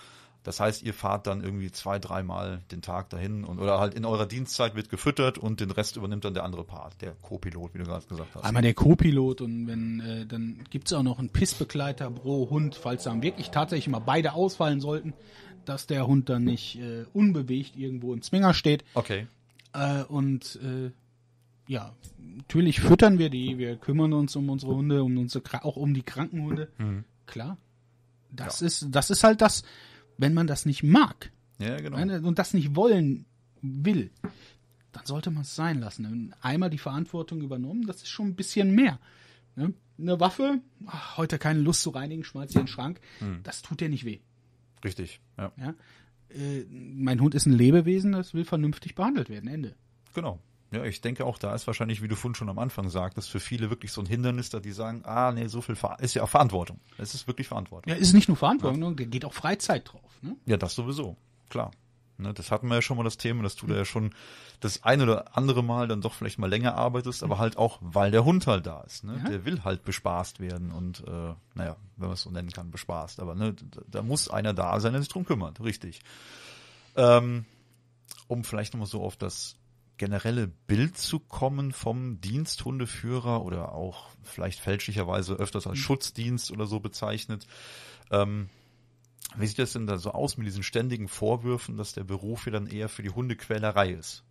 Das heißt, ihr fahrt dann irgendwie zwei, dreimal den Tag dahin und oder halt in eurer Dienstzeit wird gefüttert und den Rest übernimmt dann der andere Part, der Co-Pilot, wie du gerade gesagt hast. Einmal der Co-Pilot und wenn, äh, dann gibt es auch noch einen Pissbegleiter pro Hund, falls dann wirklich tatsächlich mal beide ausfallen sollten, dass der Hund dann nicht äh, unbewegt irgendwo im Zwinger steht. Okay. Äh, und äh, ja, natürlich füttern wir die, wir kümmern uns um unsere Hunde, um unsere auch um die Krankenhunde. Mhm. Klar. Das ja. ist, das ist halt das, wenn man das nicht mag ja, genau. und das nicht wollen will, dann sollte man es sein lassen. Einmal die Verantwortung übernommen, das ist schon ein bisschen mehr. Ne? Eine Waffe, ach, heute keine Lust zu reinigen, schmeiß sie in den Schrank, hm. das tut dir nicht weh. Richtig, ja. ja? Äh, mein Hund ist ein Lebewesen, das will vernünftig behandelt werden, Ende. Genau. Ja, ich denke auch, da ist wahrscheinlich, wie du vorhin schon am Anfang sagtest, für viele wirklich so ein Hindernis, da die sagen, ah, nee, so viel Ver ist ja auch Verantwortung. Es ist wirklich Verantwortung. Ja, es ist nicht nur Verantwortung, ja. Ne? geht auch Freizeit drauf. Ne? Ja, das sowieso, klar. Ne, das hatten wir ja schon mal das Thema, dass du mhm. da ja schon das ein oder andere Mal dann doch vielleicht mal länger arbeitest, aber hm. halt auch, weil der Hund halt da ist. Ne? Ja. Der will halt bespaßt werden und, äh, naja, wenn man es so nennen kann, bespaßt. Aber ne, da, da, muss einer da sein, der sich drum kümmert, richtig. Ähm, um vielleicht nochmal so auf das generelle Bild zu kommen vom Diensthundeführer oder auch vielleicht fälschlicherweise öfters als mhm. Schutzdienst oder so bezeichnet. Ähm, wie sieht das denn da so aus mit diesen ständigen Vorwürfen, dass der Beruf hier dann eher für die Hundequälerei ist?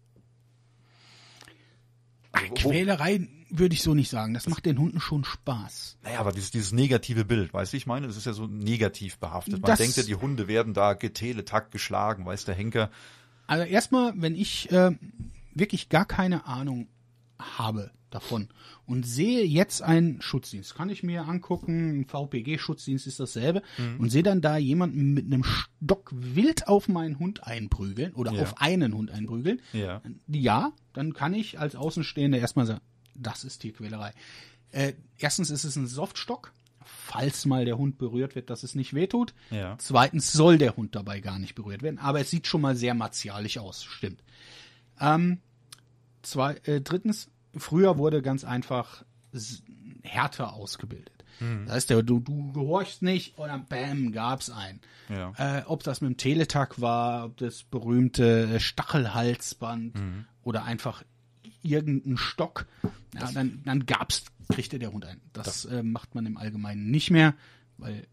Ach, also Quälerei würde ich so nicht sagen. Das, das macht den Hunden schon Spaß. Naja, aber dieses, dieses negative Bild, weißt du, ich meine, das ist ja so negativ behaftet. Man das denkt ja, die Hunde werden da geteletakt geschlagen, weiß der Henker. Also erstmal, wenn ich äh, wirklich gar keine Ahnung habe, davon und sehe jetzt einen Schutzdienst. Kann ich mir angucken, ein VPG-Schutzdienst ist dasselbe mhm. und sehe dann da jemanden mit einem Stock wild auf meinen Hund einprügeln oder ja. auf einen Hund einprügeln. Ja. ja, dann kann ich als Außenstehender erstmal sagen, das ist Tierquälerei. Äh, erstens ist es ein Softstock, falls mal der Hund berührt wird, dass es nicht wehtut. Ja. Zweitens soll der Hund dabei gar nicht berührt werden, aber es sieht schon mal sehr martialisch aus, stimmt. Ähm, zwei, äh, drittens, früher wurde ganz einfach härter ausgebildet. Mhm. Das heißt, du, du gehorchst nicht und dann bam, gab's einen. Ja. Äh, ob das mit dem Teletag war, ob das berühmte äh, Stachelhalsband mhm. oder einfach irgendein Stock, ja, dann, dann gab's, kriegte der Hund ein. Das, das. Äh, macht man im Allgemeinen nicht mehr, weil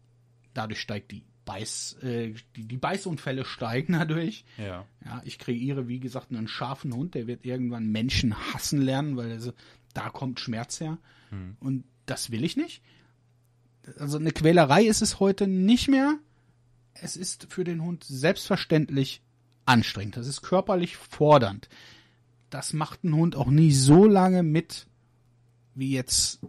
dadurch steigt die Beiß, äh, die, die Beißunfälle steigen dadurch. Ja. Ja, ich kreiere, wie gesagt, einen scharfen Hund, der wird irgendwann Menschen hassen lernen, weil also, da kommt Schmerz her. Hm. Und das will ich nicht. Also eine Quälerei ist es heute nicht mehr. Es ist für den Hund selbstverständlich anstrengend. Das ist körperlich fordernd. Das macht ein Hund auch nie so lange mit, wie jetzt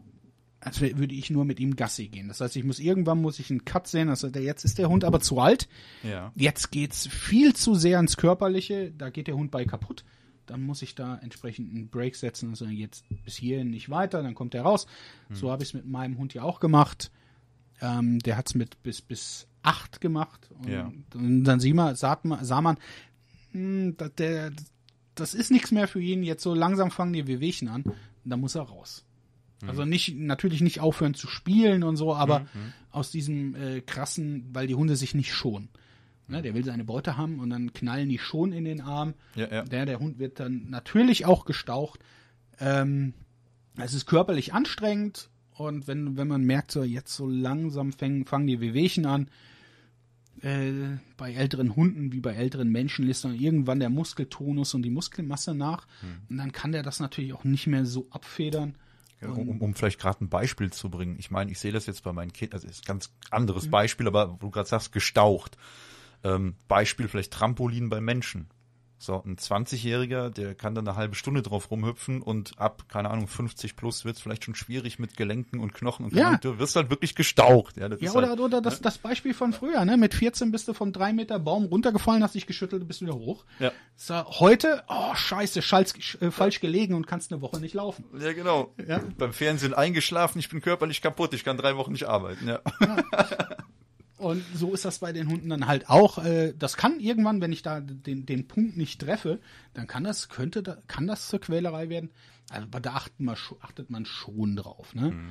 als würde ich nur mit ihm Gassi gehen. Das heißt, ich muss irgendwann muss ich einen Cut sehen. Also der, jetzt ist der Hund aber zu alt. Ja. Jetzt geht's viel zu sehr ins Körperliche. Da geht der Hund bei kaputt. Dann muss ich da entsprechend einen Break setzen. Also jetzt bis hierhin nicht weiter. Dann kommt er raus. Hm. So habe ich es mit meinem Hund ja auch gemacht. Ähm, der hat's mit bis bis acht gemacht. Und, ja. und dann sieht man, sah man, sah man mh, hm, der, das ist nichts mehr für ihn. Jetzt so langsam fangen die Wehwehchen an. Dann muss er raus. Mhm. Also nicht, natürlich nicht aufhören zu spielen und so, aber mhm. mhm. aus diesem äh, krassen, weil die Hunde sich nicht schonen. Ne, der will seine Beute haben und dann knallen die schon in den Arm. Ja, ja. Der, der Hund wird dann natürlich auch gestaucht. Ähm, es ist körperlich anstrengend und wenn, wenn man merkt, so jetzt so langsam fangen, fangen die Wehwehchen an, äh, bei älteren Hunden wie bei älteren Menschen lässt dann irgendwann der Muskeltonus und die Muskelmasse nach. Mhm. Und dann kann der das natürlich auch nicht mehr so abfedern um, um vielleicht gerade ein Beispiel zu bringen. Ich meine, ich sehe das jetzt bei meinen Kindern, also ist ganz anderes mhm. Beispiel, aber wo du gerade sagst, gestaucht. Ähm, Beispiel vielleicht Trampolin bei Menschen. So, ein 20-Jähriger, der kann dann eine halbe Stunde drauf rumhüpfen und ab, keine Ahnung, 50 plus wird es vielleicht schon schwierig mit Gelenken und Knochen und ja. du wirst halt wirklich gestaucht. Ja, ja oder, halt, oder ne? das, ne? das Beispiel von früher, ne? Mit 14 bist du vom 3 Meter Baum runtergefallen, hast dich geschüttelt und bist wieder hoch. Ja. So, heute, oh scheiße, Schalz, äh, falsch gelegen und kannst eine Woche nicht laufen. Ja, genau. Ja. Beim Fernsehen eingeschlafen, ich bin körperlich kaputt, ich kann drei Wochen nicht arbeiten. Ja. ja. (laughs) Und so ist das bei den Hunden dann halt auch. Äh, das kann irgendwann, wenn ich da den, den Punkt nicht treffe, dann kann das, könnte, kann das zur Quälerei werden. Also, aber da achtet man, achtet man schon drauf. Ne? Mhm.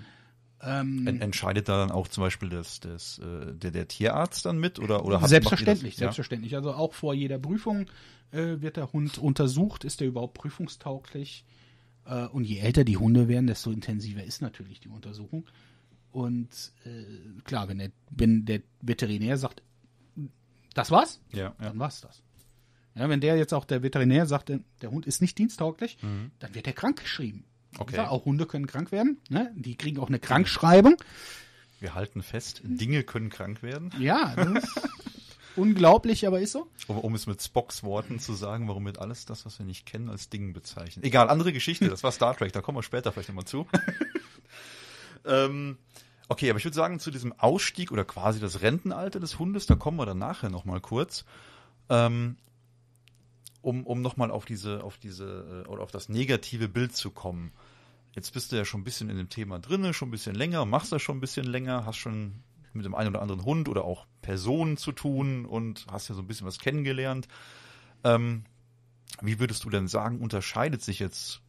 Ähm, Entscheidet da dann auch zum Beispiel das, das, äh, der, der Tierarzt dann mit? Oder, oder selbstverständlich, das, selbstverständlich. Also auch vor jeder Prüfung äh, wird der Hund untersucht, ist der überhaupt prüfungstauglich. Äh, und je älter die Hunde werden, desto intensiver ist natürlich die Untersuchung. Und äh, klar, wenn der, wenn der Veterinär sagt, das war's, ja, dann war's das. Ja, wenn der jetzt auch der Veterinär sagt, der Hund ist nicht diensttauglich, mhm. dann wird er krankgeschrieben. Okay. auch Hunde können krank werden. Ne? Die kriegen auch eine Krankschreibung. Wir halten fest, Dinge können krank werden. Ja, das ist (laughs) unglaublich, aber ist so. Um, um, es mit Spocks Worten zu sagen, warum wird alles das, was wir nicht kennen, als Dinge bezeichnet. Egal, andere Geschichte, das war Star Trek, da kommen wir später vielleicht nochmal zu. (laughs) ähm, Okay, aber ich würde sagen, zu diesem Ausstieg oder quasi das Rentenalter des Hundes, da kommen wir dann nachher nochmal kurz. Ähm, um um nochmal auf diese, auf diese, äh, oder auf das negative Bild zu kommen. Jetzt bist du ja schon ein bisschen in dem Thema drin, schon ein bisschen länger, machst das schon ein bisschen länger, hast schon mit dem einen oder anderen Hund oder auch Personen zu tun und hast ja so ein bisschen was kennengelernt. Ähm, wie würdest du denn sagen, unterscheidet sich jetzt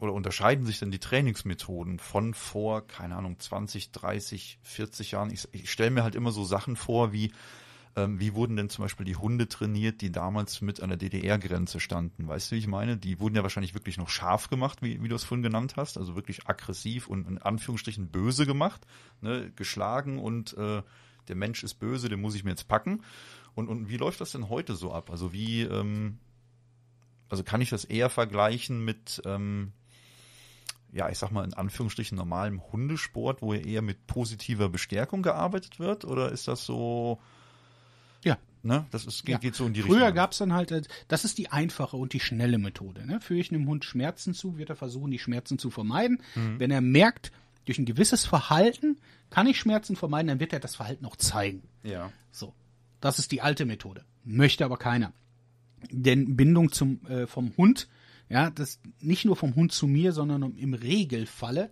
oder unterscheiden sich denn die Trainingsmethoden von vor, keine Ahnung, 20, 30, 40 Jahren? Ich, ich stelle mir halt immer so Sachen vor, wie ähm, wie wurden denn zum Beispiel die Hunde trainiert, die damals mit an der DDR-Grenze standen? Weißt du, wie ich meine? Die wurden ja wahrscheinlich wirklich noch scharf gemacht, wie, wie du es vorhin genannt hast, also wirklich aggressiv und in Anführungsstrichen böse gemacht, ne? geschlagen und äh, der Mensch ist böse, den muss ich mir jetzt packen. Und, und wie läuft das denn heute so ab? Also wie, ähm, also kann ich das eher vergleichen mit, ähm, ja, ich sag mal in Anführungsstrichen normalem Hundesport, wo eher mit positiver Bestärkung gearbeitet wird? Oder ist das so? Ja. Ne? Das ist, geht, ja. geht so in die Früher Richtung. Früher gab es dann halt, äh, das ist die einfache und die schnelle Methode. Ne? Führe ich einem Hund Schmerzen zu, wird er versuchen, die Schmerzen zu vermeiden. Mhm. Wenn er merkt, durch ein gewisses Verhalten kann ich Schmerzen vermeiden, dann wird er das Verhalten auch zeigen. Ja. So. Das ist die alte Methode. Möchte aber keiner. Denn Bindung zum, äh, vom Hund ja, das nicht nur vom Hund zu mir, sondern im Regelfalle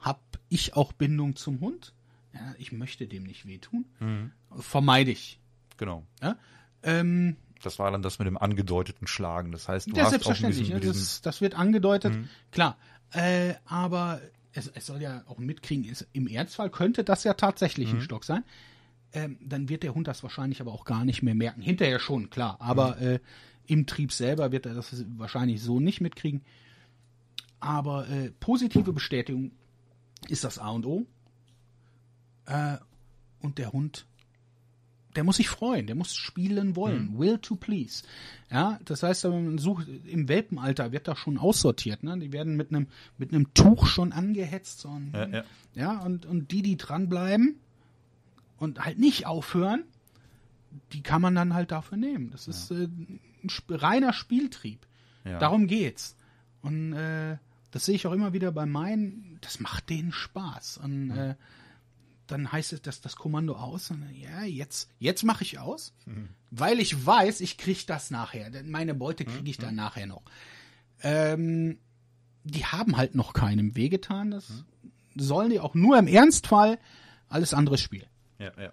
habe ich auch Bindung zum Hund. Ja, ich möchte dem nicht wehtun. Mhm. Vermeide ich. Genau. Ja? Ähm, das war dann das mit dem angedeuteten Schlagen. Das heißt, du das hast selbstverständlich. Auch ne? diesen, das, das, wird angedeutet, mhm. klar. Äh, aber es, es, soll ja auch mitkriegen, es, im Ernstfall könnte das ja tatsächlich mhm. ein Stock sein. Ähm, dann wird der Hund das wahrscheinlich aber auch gar nicht mehr merken. Hinterher schon, klar. Aber mhm. äh, im Trieb selber wird er das wahrscheinlich so nicht mitkriegen. Aber äh, positive Bestätigung ist das A und O. Äh, und der Hund, der muss sich freuen, der muss spielen wollen. Mhm. Will to please. Ja, das heißt, sucht, im Welpenalter wird das schon aussortiert. Ne? Die werden mit einem mit Tuch schon angehetzt. So ein, ja, ja. ja, und, und die, die dranbleiben und halt nicht aufhören, die kann man dann halt dafür nehmen. Das ja. ist äh, reiner Spieltrieb. Ja. Darum geht's. Und äh, das sehe ich auch immer wieder bei meinen, das macht denen Spaß. Und mhm. äh, dann heißt es, dass das Kommando aus und ja, jetzt, jetzt mache ich aus, mhm. weil ich weiß, ich kriege das nachher. Meine Beute kriege ich mhm. dann nachher noch. Ähm, die haben halt noch keinem wehgetan. Das mhm. sollen die auch nur im Ernstfall. Alles andere Spiel. Ja, ja.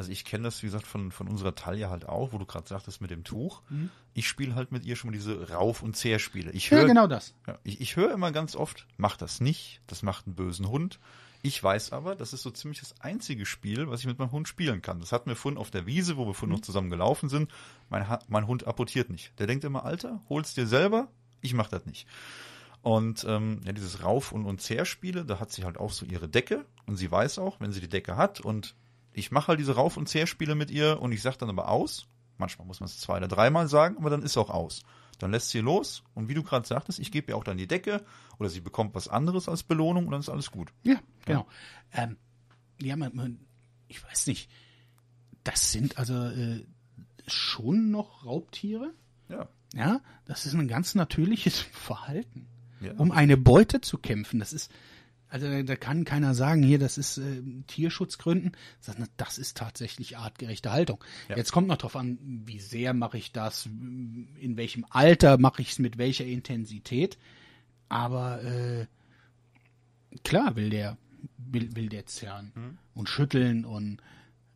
Also ich kenne das, wie gesagt, von, von unserer Taille halt auch, wo du gerade sagtest mit dem Tuch. Mhm. Ich spiele halt mit ihr schon mal diese Rauf- und Zehrspiele. Ich höre ja, genau das. Ja, ich, ich höre immer ganz oft, mach das nicht, das macht einen bösen Hund. Ich weiß aber, das ist so ziemlich das einzige Spiel, was ich mit meinem Hund spielen kann. Das hatten wir vorhin auf der Wiese, wo wir vorhin mhm. noch zusammen gelaufen sind. Mein, mein Hund apportiert nicht. Der denkt immer, Alter, hol's dir selber, ich mach das nicht. Und ähm, ja, dieses Rauf- und, und Zerspiele, da hat sie halt auch so ihre Decke und sie weiß auch, wenn sie die Decke hat und ich mache halt diese Rauf- und Zehrspiele mit ihr und ich sage dann aber aus. Manchmal muss man es zwei oder dreimal sagen, aber dann ist auch aus. Dann lässt sie los und wie du gerade sagtest, ich gebe ihr auch dann die Decke oder sie bekommt was anderes als Belohnung und dann ist alles gut. Ja, genau. Ja, ähm, ja man, man, ich weiß nicht. Das sind also äh, schon noch Raubtiere. Ja. Ja, das ist ein ganz natürliches (laughs) Verhalten. Ja. Um eine Beute zu kämpfen. Das ist, also äh, da kann keiner sagen, hier, das ist äh, Tierschutzgründen, sondern das ist tatsächlich artgerechte Haltung. Ja. Jetzt kommt noch drauf an, wie sehr mache ich das, in welchem Alter mache ich es, mit welcher Intensität. Aber äh, klar will der, will, will der zerren mhm. und schütteln und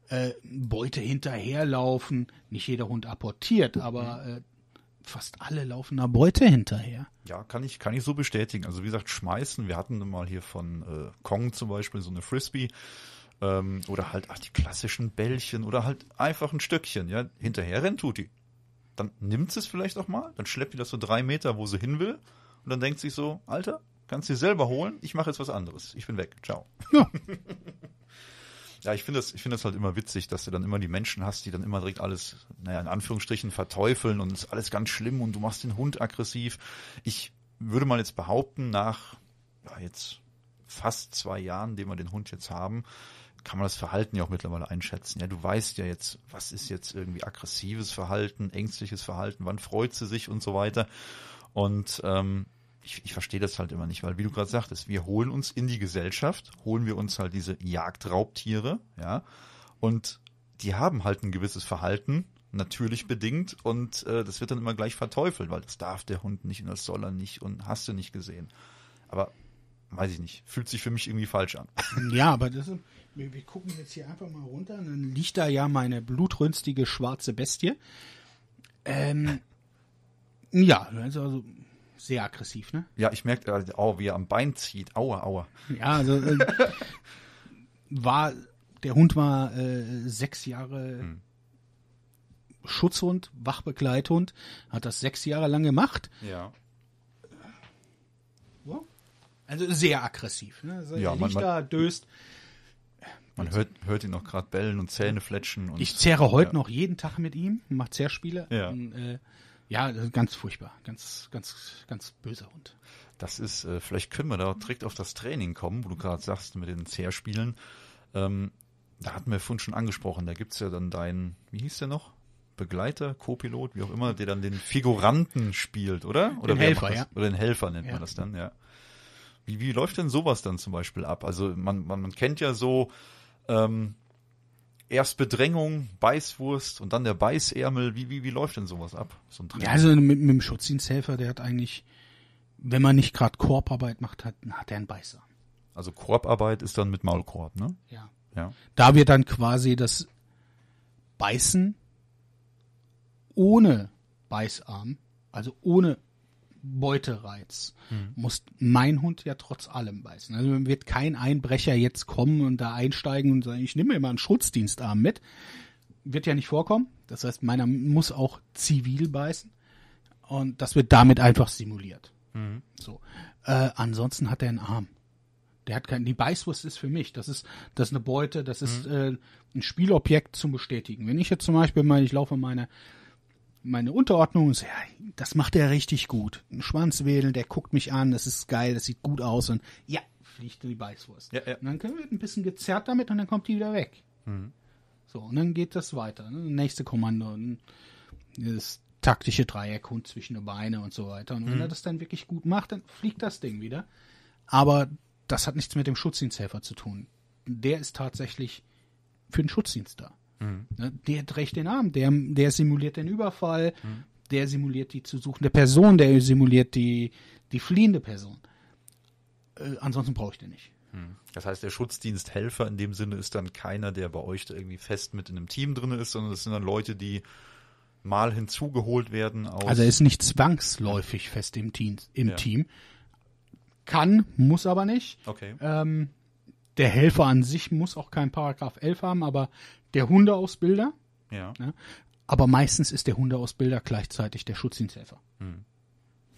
äh, Beute hinterherlaufen. Nicht jeder Hund apportiert, aber mhm. äh, fast alle laufen einer Beute hinterher. Ja, kann ich, kann ich so bestätigen. Also wie gesagt, schmeißen, wir hatten mal hier von äh, Kong zum Beispiel so eine Frisbee ähm, oder halt ach, die klassischen Bällchen oder halt einfach ein Stöckchen, ja, hinterher rennt tut die. Dann nimmt sie es vielleicht auch mal, dann schleppt die das so drei Meter, wo sie hin will und dann denkt sich so, Alter, kannst du selber holen, ich mache jetzt was anderes, ich bin weg, ciao. Ja. (laughs) Ja, ich finde das, ich finde das halt immer witzig, dass du dann immer die Menschen hast, die dann immer direkt alles, naja, in Anführungsstrichen verteufeln und es ist alles ganz schlimm und du machst den Hund aggressiv. Ich würde mal jetzt behaupten, nach ja, jetzt fast zwei Jahren, dem wir den Hund jetzt haben, kann man das Verhalten ja auch mittlerweile einschätzen. Ja, du weißt ja jetzt, was ist jetzt irgendwie aggressives Verhalten, ängstliches Verhalten, wann freut sie sich und so weiter. Und ähm, ich, ich verstehe das halt immer nicht, weil wie du gerade sagtest, wir holen uns in die Gesellschaft, holen wir uns halt diese Jagdraubtiere, ja, und die haben halt ein gewisses Verhalten, natürlich bedingt, und äh, das wird dann immer gleich verteufelt, weil das darf der Hund nicht und das soll er nicht und hast du nicht gesehen. Aber weiß ich nicht, fühlt sich für mich irgendwie falsch an. (laughs) Ja, aber das ist, wir, wir gucken jetzt hier einfach mal runter, und dann liegt da ja meine blutrünstige schwarze Bestie. Ähm, ja, also sehr aggressiv, ne? Ja, ich merke, äh, oh, wie er am Bein zieht. Aua, aua. Ja, also äh, war, der Hund war äh, sechs Jahre hm. Schutzhund, Wachbegleithund, hat das sechs Jahre lang gemacht. Ja. Also sehr aggressiv. Ne? Also ja, er liegt man, da, döst. Man hört, hört ihn noch gerade bellen und Zähne fletschen. Und, ich zerre heute ja. noch jeden Tag mit ihm, mache Zerspiele. Ja. Und, äh, ja, ganz furchtbar. Ganz, ganz, ganz böser Hund. Das ist, äh, vielleicht können wir da direkt auf das Training kommen, wo du gerade sagst, mit den Zerspielen. Ähm, da hatten wir vorhin schon angesprochen, da gibt es ja dann deinen, wie hieß der noch? Begleiter, Co-Pilot, wie auch immer, der dann den Figuranten spielt, oder? Oder den Helfer, ja. Oder den Helfer nennt ja. man das dann, ja. Wie, wie läuft denn sowas dann zum Beispiel ab? Also man, man, man kennt ja so, ähm, erst Bedrängung, Beißwurst und dann der Beißärmel. Wie, wie, wie läuft denn sowas ab? So ja, also mit, mit dem Schutzdiensthelfer, der hat eigentlich, wenn man nicht gerade Korbarbeit macht, hat, hat er einen Beißer. Also Korbarbeit ist dann mit Maulkorb, ne? Ja. ja. Da wird dann quasi das Beißen ohne Beißarm, also ohne Beutereiz hm. muss mein Hund ja trotz allem beißen. Also wird kein Einbrecher jetzt kommen und da einsteigen und sagen, ich nehme immer einen Schutzdienstarm mit. Wird ja nicht vorkommen. Das heißt, meiner muss auch zivil beißen. Und das wird damit einfach simuliert. Mhm. So. Äh, ansonsten hat er einen Arm. Der hat keinen, die Beißwurst ist für mich, das ist, das ist eine Beute, das ist mhm. äh, ein Spielobjekt zum Bestätigen. Wenn ich jetzt zum Beispiel mal, ich laufe meine meine Unterordnung und so, ja, das macht er richtig gut. Ein Schwanzwedel, der guckt mich an, das ist geil, das sieht gut aus und ja, fliegt die Beißwurst. Ja, ja. Und dann wird ein bisschen gezerrt damit und dann kommt die wieder weg. Mhm. So, und dann geht das weiter. Ne? Nächste Kommando, ne? das taktische Dreieck, Hund zwischen den Beine und so weiter. Und wenn mhm. er das dann wirklich gut macht, dann fliegt das Ding wieder. Aber das hat nichts mit dem Schutzdiensthelfer zu tun. Der ist tatsächlich für den Schutzdienst da. Mhm. Ne, der dreht den Arm, der, der simuliert den Überfall, mhm. der simuliert die zu suchende Person, der simuliert die, die fliehende Person. Äh, ansonsten brauche ich den nicht. Mhm. Das heißt, der Schutzdiensthelfer in dem Sinne ist dann keiner, der bei euch da irgendwie fest mit in einem Team drin ist, sondern das sind dann Leute, die mal hinzugeholt werden. also er ist nicht zwangsläufig fest im, Team, im ja. Team. Kann, muss aber nicht. Okay. Ähm, der Helfer an sich muss auch keinen Paragraph 11 haben, aber der Hundeausbilder. Ja. ja. Aber meistens ist der Hundeausbilder gleichzeitig der Schutzdiensthelfer. Hm.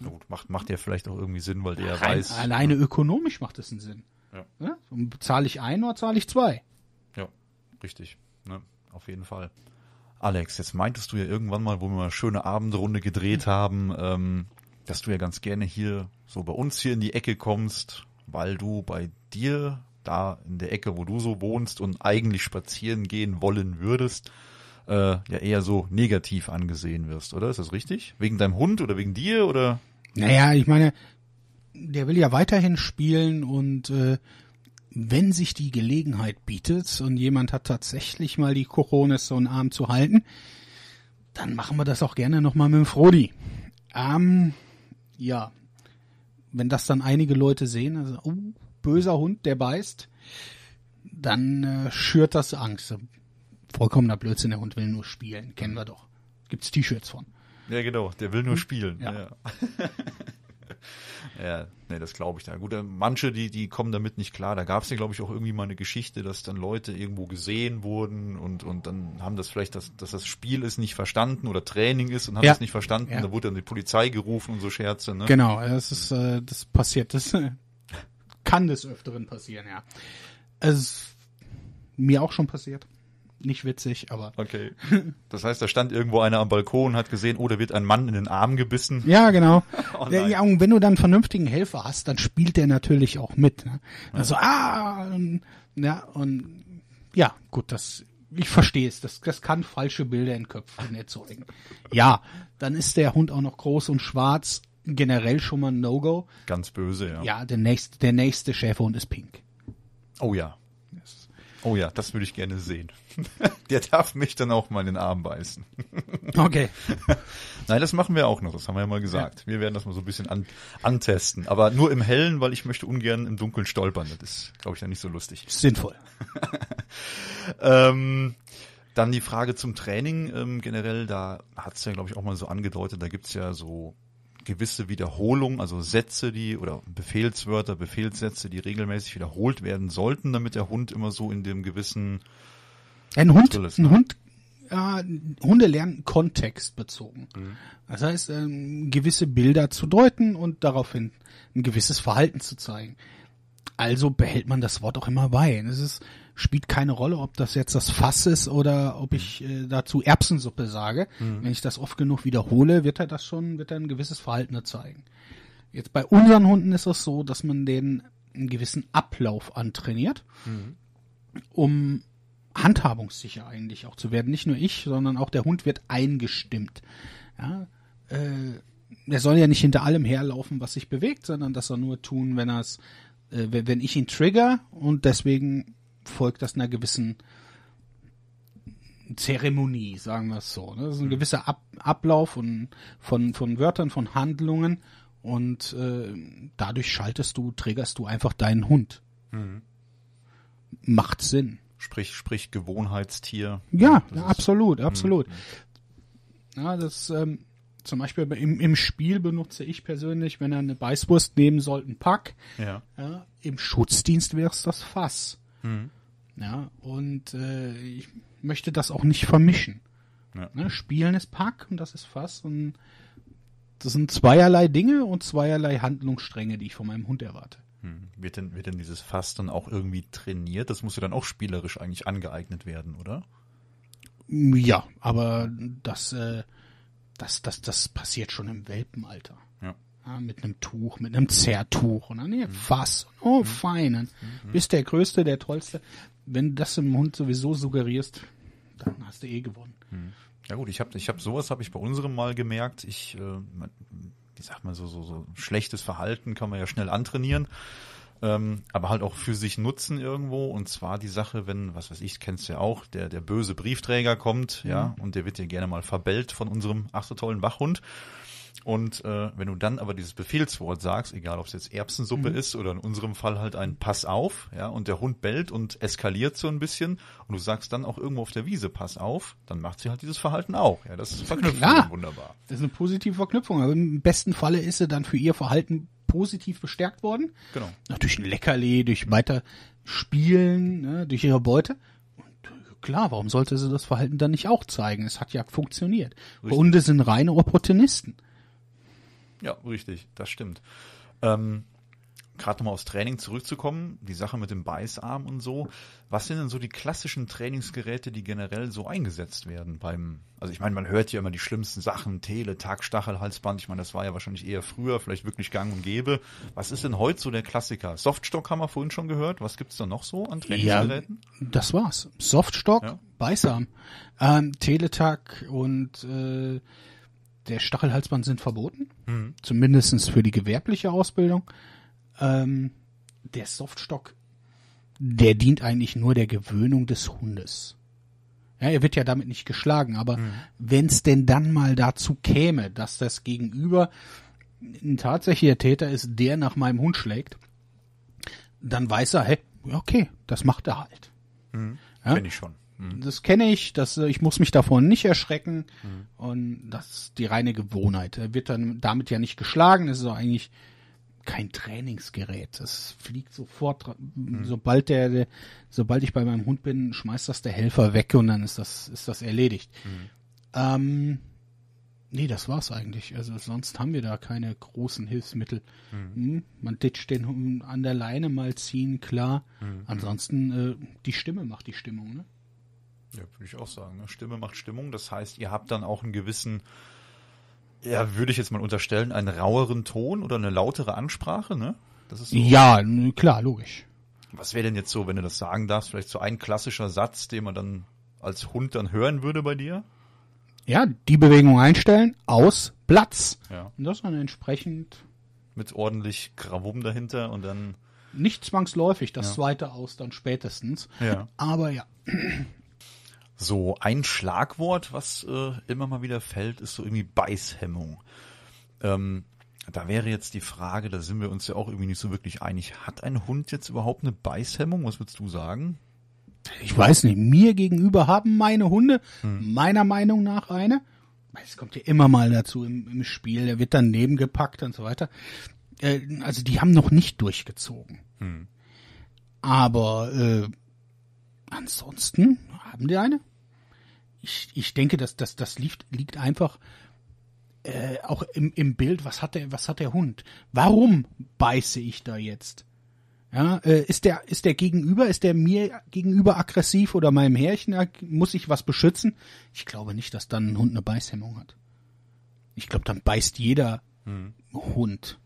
Na gut, macht, macht ja vielleicht auch irgendwie Sinn, weil der ja weiß. Ne? Alleine ja. ökonomisch macht es einen Sinn. Ja. ja? zahle ich ein oder zahle ich zwei? Ja, richtig. Ne? Auf jeden Fall. Alex, jetzt meintest du ja irgendwann mal, wo wir eine schöne Abendrunde gedreht mhm. haben, ähm, dass du ja ganz gerne hier so bei uns hier in die Ecke kommst, weil du bei dir da in der Ecke, wo du so wohnst und eigentlich spazieren gehen wollen würdest, äh, ja eher so negativ angesehen wirst, oder? Ist das richtig? Wegen deinem Hund oder wegen dir oder? Naja, ich meine, der will ja weiterhin spielen und äh, wenn sich die Gelegenheit bietet und jemand hat tatsächlich mal die Corona so einen Arm zu halten, dann machen wir das auch gerne nochmal mit dem Frodi. Ähm, ja, wenn das dann einige Leute sehen, also, uh, böser Hund, der beißt, dann äh, schürt das Angst. Vollkommener Blödsinn, der Hund will nur spielen, kennen wir doch. Gibt es T-Shirts von. Ja, genau, der will nur hm? spielen. Ja, ja. (laughs) ja nee, das glaube ich da. Gut, äh, manche, die, die kommen damit nicht klar. Da gab es ja, glaube ich, auch irgendwie mal eine Geschichte, dass dann Leute irgendwo gesehen wurden und, und dann haben das vielleicht, das, dass das Spiel ist, nicht verstanden oder Training ist und haben ja. das nicht verstanden. Ja. Da wurde dann die Polizei gerufen und so Scherze. Ne? Genau, das ist, äh, das passiert. Das, kann des Öfteren passieren, ja. Es ist mir auch schon passiert. Nicht witzig, aber. Okay. Das heißt, da stand irgendwo einer am Balkon und hat gesehen, oh, da wird ein Mann in den Arm gebissen. Ja, genau. (laughs) oh ja, und wenn du dann vernünftigen Helfer hast, dann spielt der natürlich auch mit. Ne? Also, ja. ah, und, ja, und ja, gut, das ich verstehe es. Das, das kann falsche Bilder in Köpfen erzeugen. Ja, dann ist der Hund auch noch groß und schwarz generell schon mal ein No-Go. Ganz böse, ja. Ja, der nächste, der nächste Schäferhund ist pink. Oh ja. Yes. Oh ja, das würde ich gerne sehen. (laughs) der darf mich dann auch mal in den Arm beißen. (laughs) okay. (laughs) Nein, das machen wir auch noch, das haben wir ja mal gesagt. Ja. Wir werden das mal so ein bisschen an, antesten. Aber nur im Hellen, weil ich möchte ungern im Dunkeln stolpern. Das ist, glaube ich, ja nicht so lustig. Sinnvoll. ähm, dann die Frage zum Training ähm, generell, da hat es ja, glaube ich, auch mal so angedeutet, da gibt es ja so gewisse Wiederholung, also Sätze, die oder Befehlswörter, Befehlssätze, die regelmäßig wiederholt werden sollten, damit der Hund immer so in dem gewissen ein Hund, ist, ein ne? Hund, äh, Hunde lernen kontextbezogen. Mhm. Das heißt, ähm, gewisse Bilder zu deuten und daraufhin ein gewisses Verhalten zu zeigen. Also behält man das Wort auch immer bei. Das ist spielt keine Rolle, ob das jetzt das Fass ist oder ob mhm. ich äh, dazu Erbsensuppe sage. Mhm. Wenn ich das oft genug wiederhole, wird er das schon, wird er ein gewisses Verhalten zeigen. Jetzt bei unseren Hunden ist es so, dass man denen einen gewissen Ablauf antrainiert, mhm. um handhabungssicher eigentlich auch zu werden. Nicht nur ich, sondern auch der Hund wird eingestimmt. Ja, äh, er soll ja nicht hinter allem herlaufen, was sich bewegt, sondern das soll nur tun, wenn äh, wenn ich ihn trigger und deswegen folgt das einer gewissen Zeremonie, sagen wir es so. Ne? Das ist ein mhm. gewisser Ab Ablauf von, von, von Wörtern, von Handlungen und äh, dadurch schaltest du, trägerst du einfach deinen Hund. Mhm. Macht Sinn. Sprich, sprich Gewohnheitstier. Ja, das absolut, absolut. Mhm. Ja, das ähm, zum Beispiel im, im Spiel benutze ich persönlich, wenn er eine Beißwurst nehmen sollte, ein Pack. Ja. ja Im Schutzdienst wäre es das Fass. Mhm. Ja, und äh, ich möchte das auch nicht vermischen. Ja. Ne, Spielen ist Pack und das ist Fass und das sind zweierlei Dinge und zweierlei Handlungsstränge, die ich von meinem Hund erwarte. Hm. Wird, denn, wird denn dieses Fass dann auch irgendwie trainiert? Das muss ja dann auch spielerisch eigentlich angeeignet werden, oder? Ja, aber das, äh, das, das, das passiert schon im Welpenalter. Ja. Ja, mit einem Tuch, mit einem Zerrtuch und dann hier mhm. Fass. Oh, mhm. feinen. Mhm. Bist der Größte, der Tollste wenn du das im Hund sowieso suggerierst, dann hast du eh gewonnen. Hm. Ja gut, ich habe ich hab, sowas habe ich bei unserem mal gemerkt. Ich, äh, wie sagt man, so, so, so schlechtes Verhalten kann man ja schnell antrainieren. Ähm, aber halt auch für sich nutzen irgendwo. Und zwar die Sache, wenn, was weiß ich, kennst du ja auch, der, der böse Briefträger kommt, ja, hm. und der wird dir gerne mal verbellt von unserem, ach so tollen Wachhund. Und äh, wenn du dann aber dieses Befehlswort sagst, egal ob es jetzt Erbsensuppe mhm. ist oder in unserem Fall halt ein Pass auf, ja, und der Hund bellt und eskaliert so ein bisschen und du sagst dann auch irgendwo auf der Wiese Pass auf, dann macht sie halt dieses Verhalten auch. Ja, das ist verknüpft ja, wunderbar. Das ist eine positive Verknüpfung. Aber also im besten Falle ist sie dann für ihr Verhalten positiv bestärkt worden. Genau. durch ein Leckerli, durch weiter Spielen, ne, durch ihre Beute äh, klar, warum sollte sie das Verhalten dann nicht auch zeigen? Es hat ja funktioniert. Richtig. Hunde sind reine Opportunisten. Ja, richtig, das stimmt. Ähm, Gerade nochmal aufs Training zurückzukommen, die Sache mit dem Beißarm und so. Was sind denn so die klassischen Trainingsgeräte, die generell so eingesetzt werden beim, also ich meine, man hört ja immer die schlimmsten Sachen, Tele, Tag, Stachel, Halsband, ich meine, das war ja wahrscheinlich eher früher, vielleicht wirklich gang und gäbe. Was ist denn heute so der Klassiker? Softstock haben wir vorhin schon gehört, was gibt's da noch so an Trainingsgeräten? Ja, das war's. Softstock, ja. Beißarm, ähm, Teletag und äh, der Stachelhalsband sind verboten, mhm. zumindest für die gewerbliche Ausbildung. Ähm, der Softstock, der dient eigentlich nur der Gewöhnung des Hundes. Ja, er wird ja damit nicht geschlagen, aber mhm. wenn es denn dann mal dazu käme, dass das Gegenüber ein tatsächlicher Täter ist, der nach meinem Hund schlägt, dann weiß er, hey, okay, das macht er halt. Mhm. Ja? Kenn ich schon. Mhm. Das kenne ich, das, äh, ich muss mich davon nicht erschrecken. Mhm. Und das ist die reine Gewohnheit. Er wird dann damit ja nicht geschlagen, es ist auch eigentlich kein Trainingsgerät. Das fliegt sofort, mhm. sobald der, der, sobald ich bei meinem Hund bin, schmeißt das der Helfer weg und dann ist das, ist das erledigt. Mhm. Ähm, Nee, das war's eigentlich. Also sonst haben wir da keine großen Hilfsmittel. Mhm. Hm, man ditcht den Hund an der Leine mal ziehen, klar. Mhm. Ansonsten äh, die Stimme macht die Stimmung, ne? Ja, würde ich auch sagen. Ne? Stimme macht Stimmung. Das heißt, ihr habt dann auch einen gewissen, ja, würde ich jetzt mal unterstellen, einen raueren Ton oder eine lautere Ansprache, ne? Das ist so. Ja, klar, logisch. Was wäre denn jetzt so, wenn du das sagen darfst, vielleicht so ein klassischer Satz, den man dann als Hund dann hören würde bei dir? Ja, die Bewegung einstellen, aus, Platz. Ja. Und das dann entsprechend. Mit ordentlich Gravum dahinter und dann. Nicht zwangsläufig das ja. zweite aus, dann spätestens. Ja. Aber ja, so ein Schlagwort, was äh, immer mal wieder fällt, ist so irgendwie Beißhemmung. Ähm, da wäre jetzt die Frage, da sind wir uns ja auch irgendwie nicht so wirklich einig. Hat ein Hund jetzt überhaupt eine Beißhemmung? Was würdest du sagen? Ich weiß nicht. Mir gegenüber haben meine Hunde hm. meiner Meinung nach eine. Es kommt ja immer mal dazu im, im Spiel. Der wird dann nebengepackt und so weiter. Äh, also die haben noch nicht durchgezogen. Hm. Aber äh, ansonsten haben die eine. Ich, ich denke, dass das, das liegt, liegt einfach äh, auch im, im Bild, was hat, der, was hat der Hund? Warum beiße ich da jetzt? Ja, äh, ist der ist der gegenüber, ist der mir gegenüber aggressiv oder meinem Herrchen muss ich was beschützen? Ich glaube nicht, dass dann ein Hund eine Beißhemmung hat. Ich glaube, dann beißt jeder hm. Hund.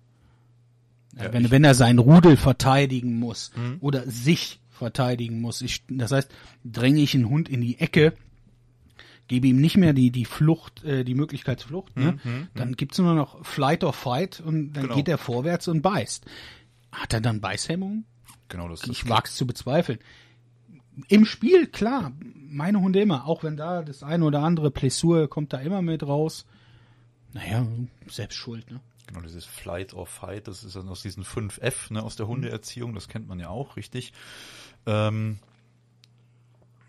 Ja, wenn, wenn er seinen Rudel verteidigen muss hm. oder sich verteidigen muss. Ich, das heißt, dränge ich einen Hund in die Ecke, gebe ihm nicht mehr die, die Flucht, äh, die Möglichkeit zur Flucht, ne? Mhm, mhm. dann gibt's nur noch Flight or Fight und dann genau. geht er vorwärts und beißt. Hat er dann Beißhemmungen? Genau, das Ich wage es zu bezweifeln. Im Spiel, klar, meine Hunde immer, auch wenn da das eine oder andere Plessur kommt da immer mit raus. Naja, selbst schuld, ne? Genau, dieses Flight or Fight, das ist dann aus diesen 5F ne, aus der mhm. Hundeerziehung, das kennt man ja auch, richtig. Ähm,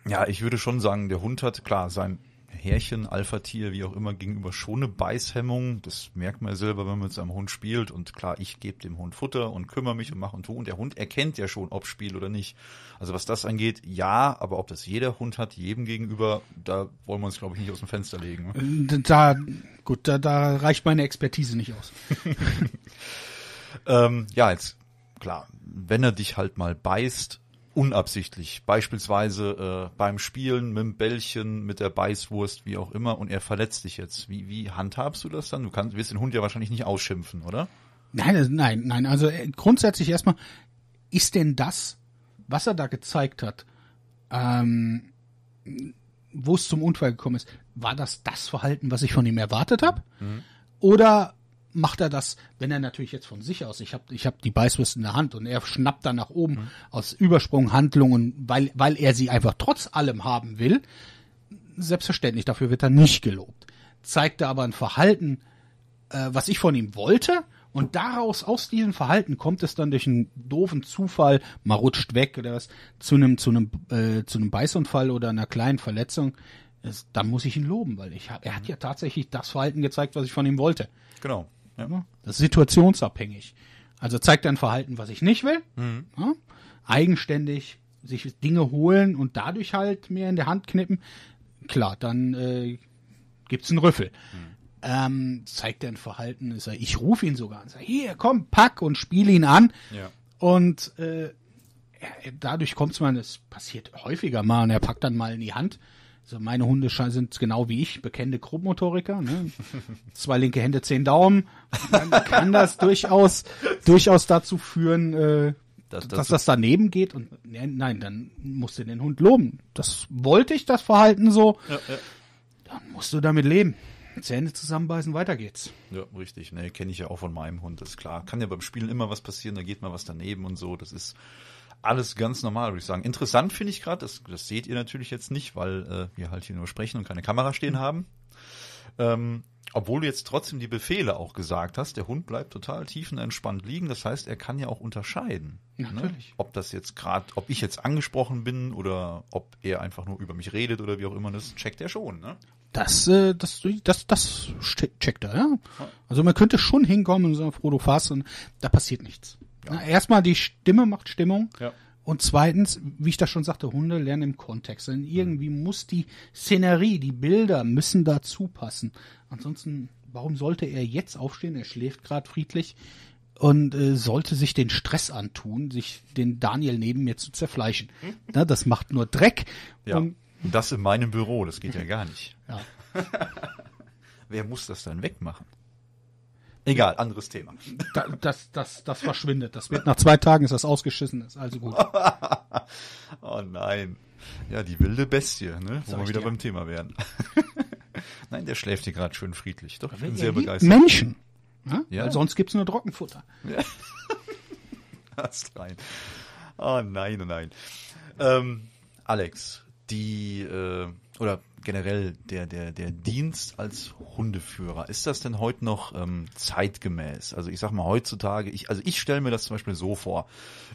ja, ich würde schon sagen, der Hund hat klar sein Härchen, Alpha-Tier, wie auch immer, gegenüber schon eine Beißhemmung. Das merkt man ja selber, wenn man mit seinem Hund spielt. Und klar, ich gebe dem Hund Futter und kümmere mich und mache und tue. Und der Hund erkennt ja schon, ob Spiel oder nicht. Also was das angeht, ja, aber ob das jeder Hund hat, jedem gegenüber, da wollen wir uns, glaube ich, nicht aus dem Fenster legen. Ne? Äh, da, gut, da, da reicht meine Expertise nicht aus. (laughs) ähm, ja, jetzt, klar, wenn er dich halt mal beißt, unabsichtlich. Beispielsweise äh, beim Spielen mit dem Bällchen, mit der Beißwurst, wie auch immer, und er verletzt dich jetzt. Wie, wie handhabst du das dann? Du kannst, wirst den Hund ja wahrscheinlich nicht ausschimpfen, oder? Nein, nein, nein. Also äh, grundsätzlich erstmal, ist denn das, was er da gezeigt hat, ähm, wo es zum Unfall gekommen ist, war das das Verhalten, was ich von ihm erwartet habe? Mhm. Oder macht er das, wenn er natürlich jetzt von sich aus, ich habe ich hab die Beißwürste in der Hand und er schnappt dann nach oben mhm. aus Übersprunghandlungen, weil, weil er sie einfach trotz allem haben will, selbstverständlich, dafür wird er nicht gelobt. Zeigt er aber ein Verhalten, äh, was ich von ihm wollte, und daraus, aus diesem Verhalten kommt es dann durch einen doofen Zufall, man rutscht weg oder was, zu einem, zu einem, äh, zu einem Beißunfall oder einer kleinen Verletzung, dann muss ich ihn loben, weil ich er hat mhm. ja tatsächlich das Verhalten gezeigt, was ich von ihm wollte. Genau. Ja? Das ist situationsabhängig. Also zeigt ein Verhalten, was ich nicht will. Mhm. Ja? Eigenständig sich Dinge holen und dadurch halt mehr in der Hand knippen. Klar, dann äh, es einen Rüffel. Mhm. Ähm, zeigt ein Verhalten, ist er, ich rufe ihn sogar an, sag, hier, komm, pack und spiele ihn an. Ja. Und äh, dadurch es mal, es passiert häufiger mal, und er packt dann mal in die Hand meine Hunde sind genau wie ich, bekennende Grobmotoriker. Ne? Zwei linke Hände, zehn Daumen. Dann kann das durchaus, durchaus dazu führen, äh, das, das dass das daneben geht und ne, nein, dann musst du den Hund loben. Das wollte ich, das Verhalten so. Ja, ja. Dann musst du damit leben. Zähne zusammenbeißen, weiter geht's. Ja, richtig. Ne, kenne ich ja auch von meinem Hund, ist klar. Kann ja beim Spielen immer was passieren, da geht mal was daneben und so. Das ist alles ganz normal, würde ich sagen. Interessant finde ich gerade, das, das seht ihr natürlich jetzt nicht, weil äh, wir halt hier nur sprechen und keine Kamera stehen mhm. haben. Ähm, obwohl du jetzt trotzdem die Befehle auch gesagt hast, der Hund bleibt total tiefenentspannt liegen. Das heißt, er kann ja auch unterscheiden, ne? Natürlich. Ne? ob das jetzt gerade, ob ich jetzt angesprochen bin oder ob er einfach nur über mich redet oder wie auch immer. Das checkt er schon. Ne? Das, äh, das, das, das checkt er. Ja? Also man könnte schon hinkommen und sagen, Frodo, fass und da passiert nichts. Ja. Erstmal, die Stimme macht Stimmung. Ja. Und zweitens, wie ich das schon sagte, Hunde lernen im Kontext. Denn irgendwie mhm. muss die Szenerie, die Bilder müssen dazu passen. Ansonsten, warum sollte er jetzt aufstehen? Er schläft gerade friedlich und äh, sollte sich den Stress antun, sich den Daniel neben mir zu zerfleischen. Hm? Na, das macht nur Dreck. Ja. Und das in meinem Büro, das geht ja gar nicht. Ja. (laughs) Wer muss das dann wegmachen? Egal, anderes Thema. Da, das, das, das verschwindet. Das wird nach zwei Tagen ist das ausgeschissen. Ist also gut. (laughs) oh nein. Ja, die wilde Bestie, ne? Wo wir wieder dir? beim Thema werden. (laughs) nein, der schläft hier gerade schön friedlich. Doch, ich bin sehr begeistert. Menschen. Ja? ja. Weil sonst gibt's nur Trockenfutter. Ja. das (laughs) rein. Oh nein, oh nein. Ähm, Alex, die äh, oder generell der, der, der Dienst als Hundeführer, ist das denn heute noch ähm, zeitgemäß? Also ich sag mal heutzutage, ich, also ich stelle mir das zum Beispiel so vor,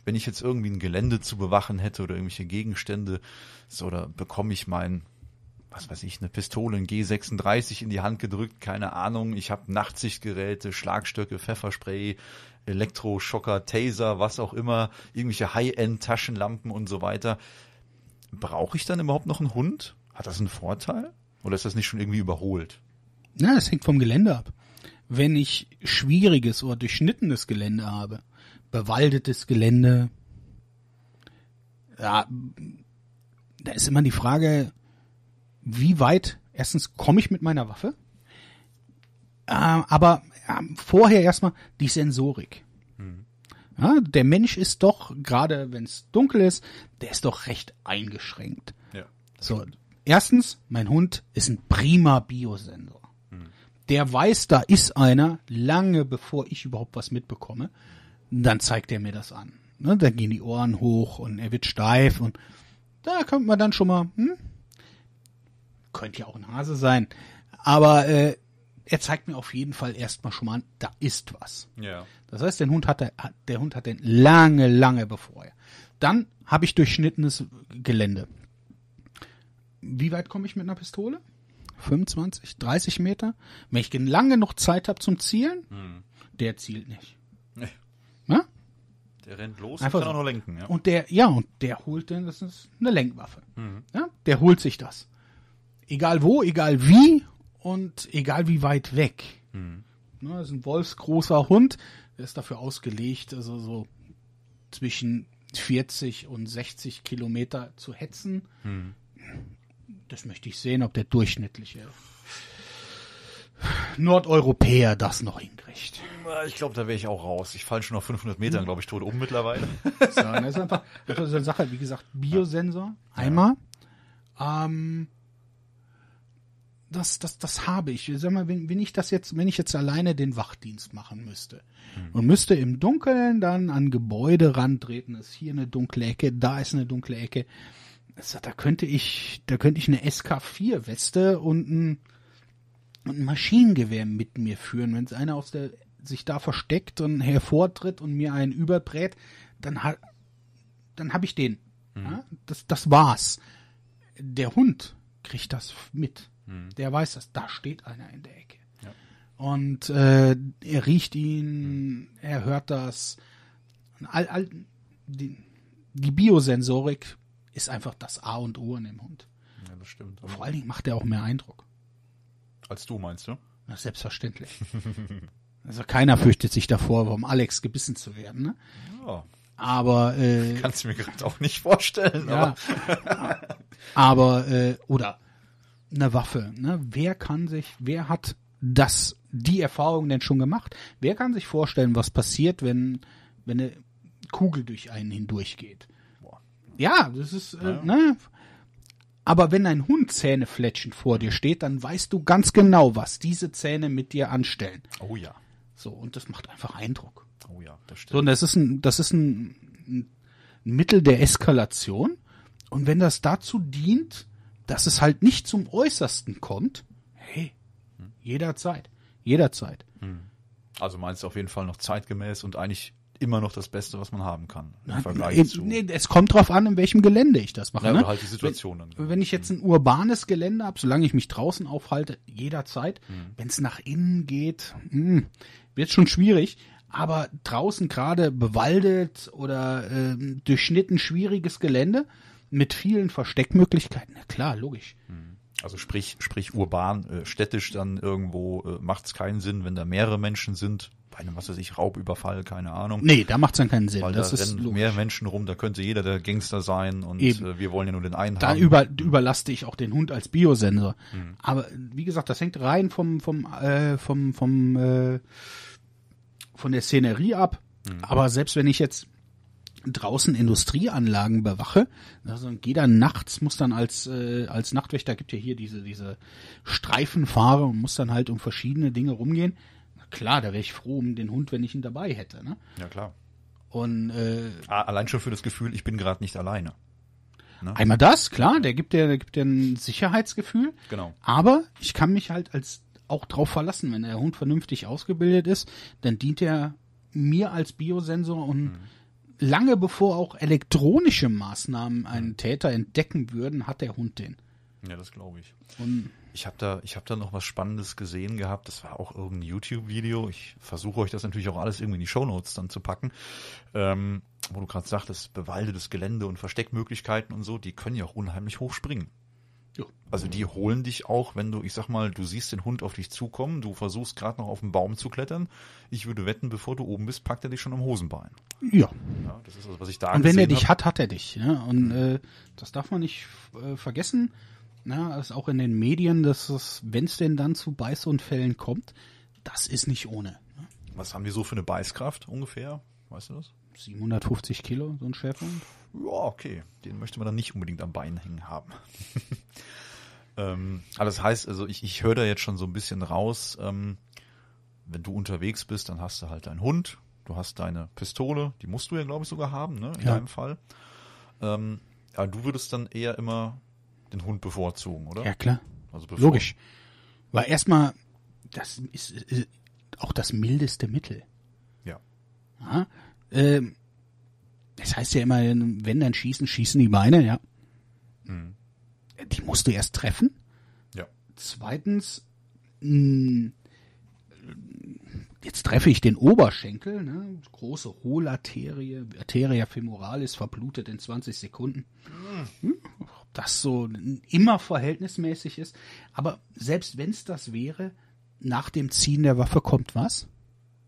wenn ich jetzt irgendwie ein Gelände zu bewachen hätte oder irgendwelche Gegenstände, so, oder bekomme ich mein, was weiß ich, eine Pistole, ein G36 in die Hand gedrückt, keine Ahnung, ich habe Nachtsichtgeräte, Schlagstöcke, Pfefferspray, Elektroschocker, Taser, was auch immer, irgendwelche High-End-Taschenlampen und so weiter. Brauche ich dann überhaupt noch einen Hund? Hat das einen Vorteil? Oder ist das nicht schon irgendwie überholt? Na, das hängt vom Gelände ab. Wenn ich schwieriges oder durchschnittenes Gelände habe, bewaldetes Gelände, ja, da ist immer die Frage, wie weit, erstens, komme ich mit meiner Waffe? Äh, aber äh, vorher erstmal die Sensorik. Mhm. Ja, der Mensch ist doch, gerade wenn es dunkel ist, der ist doch recht eingeschränkt. Ja. So, Erstens, mein Hund ist ein prima Biosensor. Der weiß, da ist einer, lange bevor ich überhaupt was mitbekomme. Dann zeigt er mir das an. Ne, dann gehen die Ohren hoch und er wird steif und da könnte man dann schon mal, hm? Könnte ja auch ein Hase sein. Aber äh, er zeigt mir auf jeden Fall erstmal schon mal an, da ist was. Ja. Das heißt, den Hund hat er, der Hund hat den lange, lange bevor er. Dann habe ich durchschnittenes Gelände wie weit komme ich mit einer Pistole? 25, 30 Meter? Wenn ich lange genug Zeit habe zum Zielen, hm. der zielt nicht. Nee. Der rennt los Einfach und kann so. auch noch lenken. Ja. Und der, ja, und der holt dann, das ist eine Lenkwaffe. Mhm. Ja? Der holt sich das. Egal wo, egal wie und egal wie weit weg. Mhm. Na, ne, das ist ein wolfsgroßer Hund, der ist dafür ausgelegt, also so zwischen 40 und 60 Kilometer zu hetzen. Mhm. Das möchte ich sehen, ob der durchschnittliche Nordeuropäer das noch hinkriegt. Ich glaube, da wäre ich auch raus. Ich falle schon auf 500 Metern, glaube ich, tot um mittlerweile. (laughs) So, das ist einfach das ist eine Sache, wie gesagt, Biosensor, einmal. Ähm, das, das, das habe ich. Sag mal, wenn, wenn ich das jetzt, wenn ich jetzt alleine den Wachdienst machen müsste mhm. und müsste im Dunkeln dann an Gebäude rantreten, ist hier eine dunkle Ecke, da ist eine dunkle Ecke. Also da könnte ich, da könnte ich eine SK4-Weste und ein, ein Maschinengewehr mit mir führen. Wenn es einer aus der sich da versteckt und hervortritt und mir einen überbrät, dann hat dann habe ich den. Mhm. Ja? Das, das war's. Der Hund kriegt das mit. Mhm. Der weiß das. Da steht einer in der Ecke. Ja. Und äh, er riecht ihn, mhm. er hört das. All, all, die, die Biosensorik ist einfach das A und O an dem Hund. Ja, das stimmt. Vor allen Dingen macht er auch mehr Eindruck. Als du, meinst du? Na, selbstverständlich. (laughs) also keiner fürchtet sich davor, um Alex gebissen zu werden. Ne? Ja. Aber äh, kannst du mir gerade auch nicht vorstellen. Ja, aber, (laughs) aber äh, oder eine Waffe. Ne? Wer kann sich, wer hat das die Erfahrung denn schon gemacht? Wer kann sich vorstellen, was passiert, wenn wenn eine Kugel durch einen hindurchgeht? Ja, das ist, äh, ja. ne? Aber wenn ein Hund zähnefletschend vor dir steht, dann weißt du ganz genau, was diese Zähne mit dir anstellen. Oh ja. So, und das macht einfach Eindruck. Oh ja, das stimmt. So, und das ist ein, das ist ein, ein Mittel der Eskalation. Und wenn das dazu dient, dass es halt nicht zum Äußersten kommt, hey, hm. jederzeit, jederzeit. Hm. Also meinst du auf jeden Fall noch zeitgemäß und eigentlich immer noch das Beste, was man haben kann. Im Vergleich Eben, zu nee, es kommt darauf an, in welchem Gelände ich das mache. Ja, ne? halt die Situation wenn, dann, wenn ich genau. jetzt ein urbanes Gelände habe, solange ich mich draußen aufhalte, jederzeit, mhm. wenn es nach innen geht, mm, wird es schon schwierig. Aber draußen gerade bewaldet oder äh, durchschnitten schwieriges Gelände mit vielen Versteckmöglichkeiten, na klar, logisch. Mhm. Also sprich, sprich urban, äh, städtisch dann irgendwo äh, macht es keinen Sinn, wenn da mehrere Menschen sind, bei einem, was weiß ich, Raubüberfall, keine Ahnung. Nee, da macht es dann keinen Sinn. Weil das da ist rennen logisch. mehr Menschen rum, da könnte jeder der Gangster sein und Eben. Äh, wir wollen ja nur den einen da haben. Über, überlaste ich auch den Hund als Biosensor. Mhm. Aber wie gesagt, das hängt rein vom, vom, äh, vom, vom, äh, von der Szenerie ab. Mhm. Aber selbst wenn ich jetzt draußen Industrieanlagen bewache. Also ne, gehe dann nachts, muss dann als, äh, als Nachtwächter, gibt ja hier diese, diese Streifenfahrer und muss dann halt um verschiedene Dinge rumgehen klar, da wäre ich froh um den Hund, wenn ich ihn dabei hätte. Ne? Ja, klar. Und äh, ah, allein schon für das Gefühl, ich bin gerade nicht alleine. Ne? Einmal das, klar, der gibt dir, der gibt dir ein Sicherheitsgefühl. Genau. Aber ich kann mich halt als auch drauf verlassen, wenn der Hund vernünftig ausgebildet ist, dann dient er mir als Biosensor und mhm. lange bevor auch elektronische Maßnahmen einen mhm. Täter entdecken würden, hat der Hund den. Ja, das glaube ich. Und ich habe da, hab da noch was Spannendes gesehen gehabt. Das war auch irgendein YouTube-Video. Ich versuche euch das natürlich auch alles irgendwie in die Shownotes dann zu packen. Ähm, wo du gerade sagtest, bewaldetes Gelände und Versteckmöglichkeiten und so, die können ja auch unheimlich hoch springen. Ja. Also die holen dich auch, wenn du, ich sag mal, du siehst den Hund auf dich zukommen, du versuchst gerade noch auf den Baum zu klettern. Ich würde wetten, bevor du oben bist, packt er dich schon am Hosenbein. Ja. ja das ist also, was ich da Und wenn er dich hat, hat er dich. Ne? Und äh, das darf man nicht äh, vergessen ne, ist auch in den Medien, dass es, wenn es denn dann zu Beißunfällen kommt, das ist nicht ohne. Ne? Was haben die so für eine Beißkraft ungefähr? Weißt du das? 750 Kilo, so ein Schäferhund. Ja, okay. Den möchte man dann nicht unbedingt am Bein hängen haben. (laughs) ähm, aber das heißt, also ich, ich höre da jetzt schon so ein bisschen raus, ähm, wenn du unterwegs bist, dann hast du halt deinen Hund, du hast deine Pistole, die musst du ja, glaube ich, sogar haben, ne? In ja. deinem Fall. Ähm, aber du würdest dann eher immer den Hund bevorzugen, oder? Ja, klar. Also bevor. Logisch. Weil erstmal, das ist, ist, auch das mildeste Mittel. Ja. ja ähm, das heißt ja immer, wenn dann schießen, schießen die Beine, ja. Mhm. Die musst du erst treffen. Ja. Zweitens, mh, mm, Jetzt treffe ich den Oberschenkel, ne? große Hohlarterie, Arteria femoralis verblutet in 20 Sekunden. Hm. hm, ob das so immer verhältnismäßig ist. Aber selbst wenn es das wäre, nach dem Ziehen der Waffe kommt was?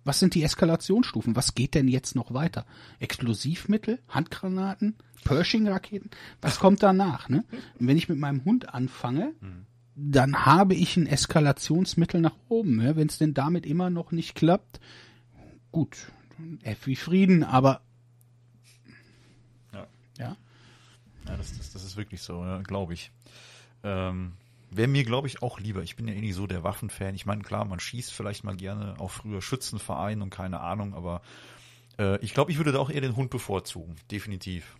Was sind die Eskalationsstufen? Was geht denn jetzt noch weiter? Explosivmittel, Handgranaten, Pershing-Raketen? Was kommt danach? Ne? Und wenn ich mit meinem Hund anfange, mhm dann habe ich ein Eskalationsmittel nach oben. Ja? Ne? Wenn es denn damit immer noch nicht klappt, gut, F wie Frieden, aber ja. Ja, ja das, das, das ist wirklich so, ja, glaube ich. Ähm, Wäre mir, glaube ich, auch lieber. Ich bin ja eh nicht so der Waffenfan. Ich meine, klar, man schießt vielleicht mal gerne auch früher Schützenverein und keine Ahnung, aber äh, ich glaube, ich würde da auch eher den Hund bevorzugen. Definitiv.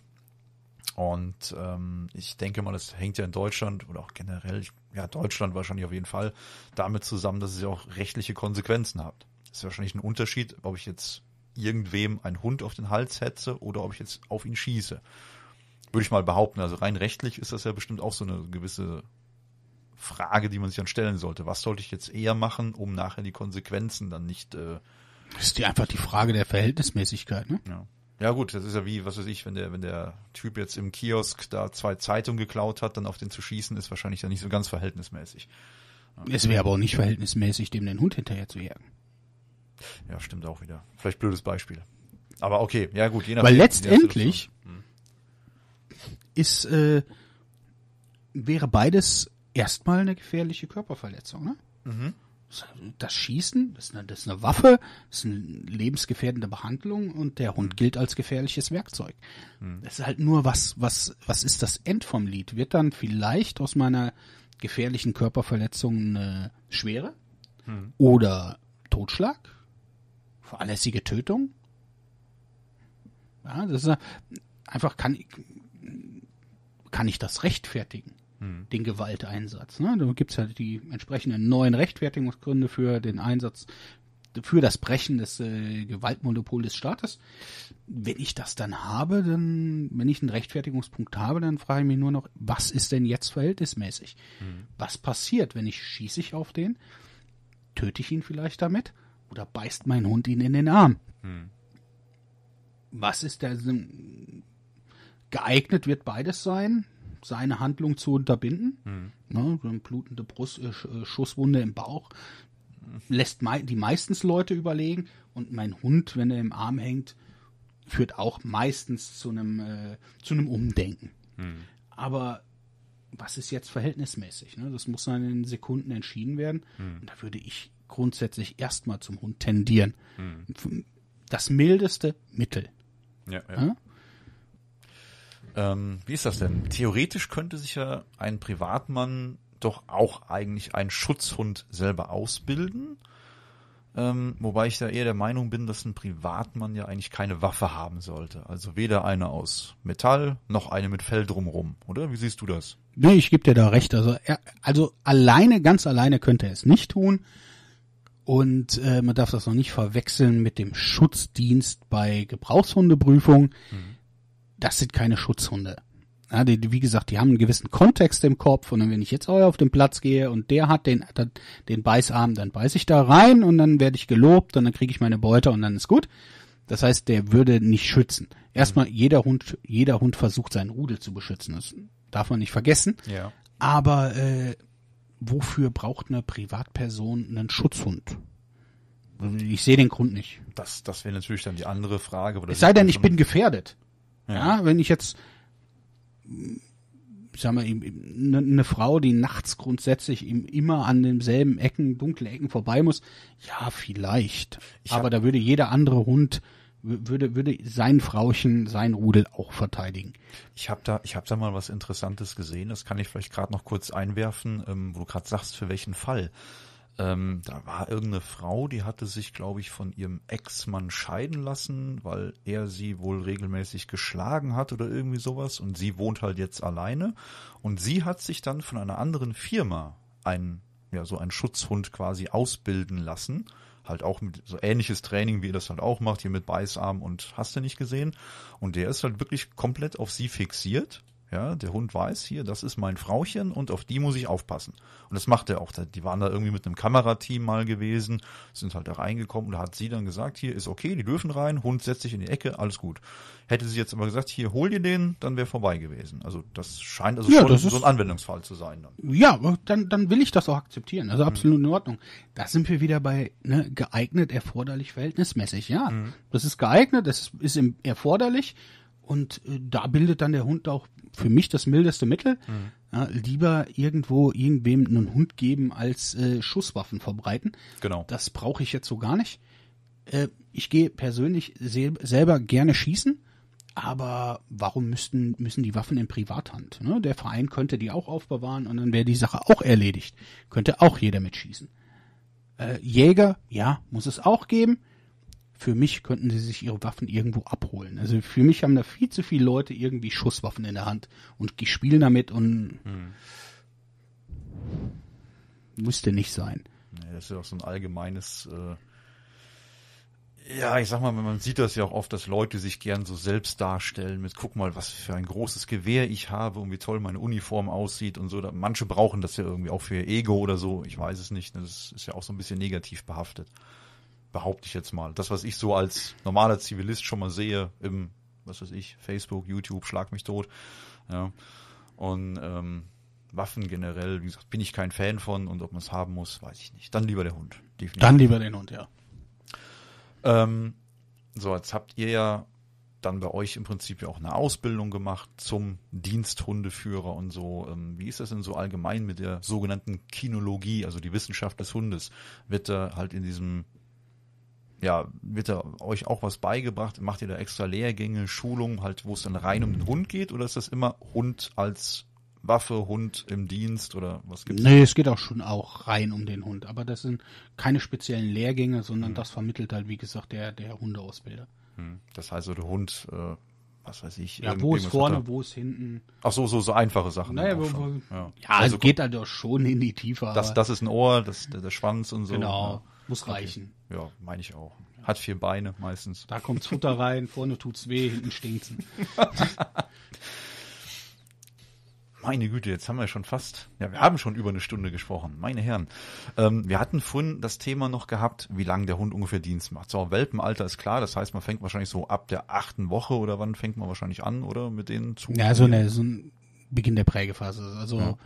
Und ähm, ich denke mal, das hängt ja in Deutschland oder auch generell, ja, Deutschland wahrscheinlich auf jeden Fall, damit zusammen, dass es ja auch rechtliche Konsequenzen hat. Das ist wahrscheinlich ein Unterschied, ob ich jetzt irgendwem einen Hund auf den Hals hetze oder ob ich jetzt auf ihn schieße. Würde ich mal behaupten. Also rein rechtlich ist das ja bestimmt auch so eine gewisse Frage, die man sich dann stellen sollte. Was sollte ich jetzt eher machen, um nachher die Konsequenzen dann nicht. Äh, ist die einfach die Frage der Verhältnismäßigkeit, ne? Ja. Ja gut, das ist ja wie, was weiß ich, wenn der, wenn der Typ jetzt im Kiosk da zwei Zeitungen geklaut hat, dann auf den zu schießen, ist wahrscheinlich dann nicht so ganz verhältnismäßig. Es wäre aber auch nicht verhältnismäßig, dem den Hund hinterher zu jagen. Ja, stimmt auch wieder. Vielleicht blödes Beispiel. Aber okay, ja gut, je nachdem. Weil letztendlich hm. ist, äh, wäre beides erstmal eine gefährliche Körperverletzung, ne? Mhm das Schießen, das ist, eine, das ist eine Waffe, das ist eine lebensgefährdende Behandlung und der Hund mhm. gilt als gefährliches Werkzeug. Hm. Das ist halt nur was, was, was ist das End vom Lied? Wird dann vielleicht aus meiner gefährlichen Körperverletzung eine schwere hm. oder Totschlag, fahrlässige Tötung? Ja, das ist einfach kann kann ich das rechtfertigen? Mhm. den Gewalteinsatz. Ne? Da es halt die entsprechenden neuen Rechtfertigungsgründe für den Einsatz für das Brechen des äh, Gewaltmonopols des Staates. Wenn ich das dann habe, dann, wenn ich einen Rechtfertigungspunkt habe, dann frage ich mich nur noch, was ist denn jetzt verhältnismäßig? Mhm. Was passiert, wenn ich schieße ich auf den? Töte ich ihn vielleicht damit? Oder beißt mein Hund ihn in den Arm? Mhm. Was ist der Geeignet wird beides sein? seine Handlung zu unterbinden. Mhm. Ne, eine blutende Brust, äh, äh, Schusswunde im Bauch lässt mei die meistens Leute überlegen und mein Hund, wenn er im Arm hängt, führt auch meistens zu einem äh, zu einem Umdenken. Mhm. Aber was ist jetzt verhältnismäßig? Ne? Das muss dann in Sekunden entschieden werden. Mhm. Und da würde ich grundsätzlich erstmal zum Hund tendieren. Mhm. Das mildeste Mittel. Ja, ja. Ne? Ähm, wie ist das denn? Theoretisch könnte sich ja ein Privatmann doch auch eigentlich einen Schutzhund selber ausbilden. Ähm, wobei ich da eher der Meinung bin, dass ein Privatmann ja eigentlich keine Waffe haben sollte. Also weder eine aus Metall noch eine mit Fell drumrum, oder? Wie siehst du das? Nee, ich gebe dir da recht. Also, er, also alleine, ganz alleine könnte er es nicht tun. Und äh, man darf das noch nicht verwechseln mit dem Schutzdienst bei Gebrauchshundeprüfung. Mhm das sind keine Schutzhunde. Ja, die, die, wie gesagt, die haben einen gewissen Kontext im Kopf und dann, wenn ich jetzt auch auf den Platz gehe und der hat den, den Beißarm, dann beiß ich da rein und dann werde ich gelobt und dann kriege ich meine Beute und dann ist gut. Das heißt, der würde nicht schützen. Erstmal, mhm. jeder Hund, jeder Hund versucht, seinen Rudel zu beschützen. Das darf man nicht vergessen. Ja. Aber äh, wofür braucht eine Privatperson einen Schutzhund? Ich sehe den Grund nicht. Das, das wäre natürlich dann die andere Frage. es sei denn, ich bin gefährdet. Ja, ja wenn ich jetzt, ich sag mal, eine ne Frau, die nachts grundsätzlich immer an denselben Ecken, dunkle Ecken vorbei muss, ja, vielleicht. Ich Aber da würde jeder andere Hund würde würde sein Frauchen, sein Rudel auch verteidigen. Ich habe da ich habe da mal was Interessantes gesehen. Das kann ich vielleicht gerade noch kurz einwerfen, ähm, wo du gerade sagst, für welchen Fall. Ähm, da war irgendeine Frau, die hatte sich, glaube ich, von ihrem Ex-Mann scheiden lassen, weil er sie wohl regelmäßig geschlagen hat oder irgendwie sowas. Und sie wohnt halt jetzt alleine. Und sie hat sich dann von einer anderen Firma einen, ja, so einen Schutzhund quasi ausbilden lassen. Halt auch mit so ähnliches Training, wie ihr das halt auch macht, hier mit Beißarm und hast du nicht gesehen. Und der ist halt wirklich komplett auf sie fixiert ja, der Hund weiß hier, das ist mein Frauchen und auf die muss ich aufpassen. Und das macht er auch. Die waren da irgendwie mit einem Kamerateam mal gewesen, sind halt da reingekommen und da hat sie dann gesagt, hier ist okay, die dürfen rein, Hund setzt sich in die Ecke, alles gut. Hätte sie jetzt aber gesagt, hier hol dir den, dann wäre vorbei gewesen. Also das scheint also ja, schon so ein Anwendungsfall zu sein. Dann. Ja, dann, dann will ich das auch akzeptieren. Also mhm. absolut mhm. in Ordnung. Da sind wir wieder bei ne, geeignet, erforderlich, verhältnismäßig. Ja, mhm. das ist geeignet, das ist erforderlich. Und äh, da bildet dann der Hund auch für mich das mildeste Mittel. Mhm. Ja, lieber irgendwo irgendwem einen Hund geben, als äh, Schusswaffen verbreiten. Genau. Das brauche ich jetzt so gar nicht. Äh, ich gehe persönlich sel selber gerne schießen, aber warum müssten, müssen die Waffen in Privathand? Ne? Der Verein könnte die auch aufbewahren und dann wäre die Sache auch erledigt. Könnte auch jeder mitschießen. Äh, Jäger, ja, muss es auch geben für mich könnten sie sich ihre Waffen irgendwo abholen. Also für mich haben da viel zu viele Leute irgendwie Schusswaffen in der Hand und die spielen damit und hm. müsste nicht sein. Ja, das ist ja auch so ein allgemeines, äh ja, ich sag mal, man sieht das ja auch oft, dass Leute sich gern so selbst darstellen mit, guck mal, was für ein großes Gewehr ich habe und wie toll meine Uniform aussieht und so. Manche brauchen das ja irgendwie auch für ihr Ego oder so, ich weiß es nicht. Das ist ja auch so ein bisschen negativ behaftet behaupte ich jetzt mal. Das, was ich so als normaler Zivilist schon mal sehe im, was weiß ich, Facebook, YouTube, schlag mich tot. Ja. Und ähm, Waffen generell, wie gesagt, bin ich kein Fan von und ob man es haben muss, weiß ich nicht. Dann lieber der Hund. Definitiv. Dann lieber den Hund, ja. Ähm, so, jetzt habt ihr ja dann bei euch im Prinzip ja auch eine Ausbildung gemacht zum Diensthundeführer und so. Ähm, wie ist das denn so allgemein mit der sogenannten Kinologie, also die Wissenschaft des Hundes? Wird da halt in diesem ja, wird da euch auch was beigebracht? Macht ihr da extra Lehrgänge, Schulungen, halt, wo es dann rein um den Hund geht? Oder ist das immer Hund als Waffe, Hund im Dienst oder was gibt's? Nee, da? es geht auch schon auch rein um den Hund. Aber das sind keine speziellen Lehrgänge, sondern hm. das vermittelt halt, wie gesagt, der, der Hundeausbilder. Hm. Das heißt, so der Hund, äh, was weiß ich. Ja, wo ist vorne, wo ist hinten. Ach so, so, so einfache Sachen. Naja, wo, wo, ja, ja also, also, geht halt auch schon in die Tiefe. Das, das ist ein Ohr, das, der, der Schwanz und so. Genau. Ja. Muss reichen. Okay. Ja, meine ich auch. Hat vier Beine meistens. Da kommt's Futter rein, vorne tut's weh, hinten stinkt's. (laughs) Meine Güte, jetzt haben wir schon fast, ja, wir haben schon über eine Stunde gesprochen, meine Herren. Ähm, wir hatten vorhin das Thema noch gehabt, wie lange der Hund ungefähr Dienst macht. So, Welpenalter ist klar, das heißt, man fängt wahrscheinlich so ab der achten Woche oder wann fängt man wahrscheinlich an, oder mit denen zu? Ja, so, eine, so ein Beginn der Prägephase. Also ja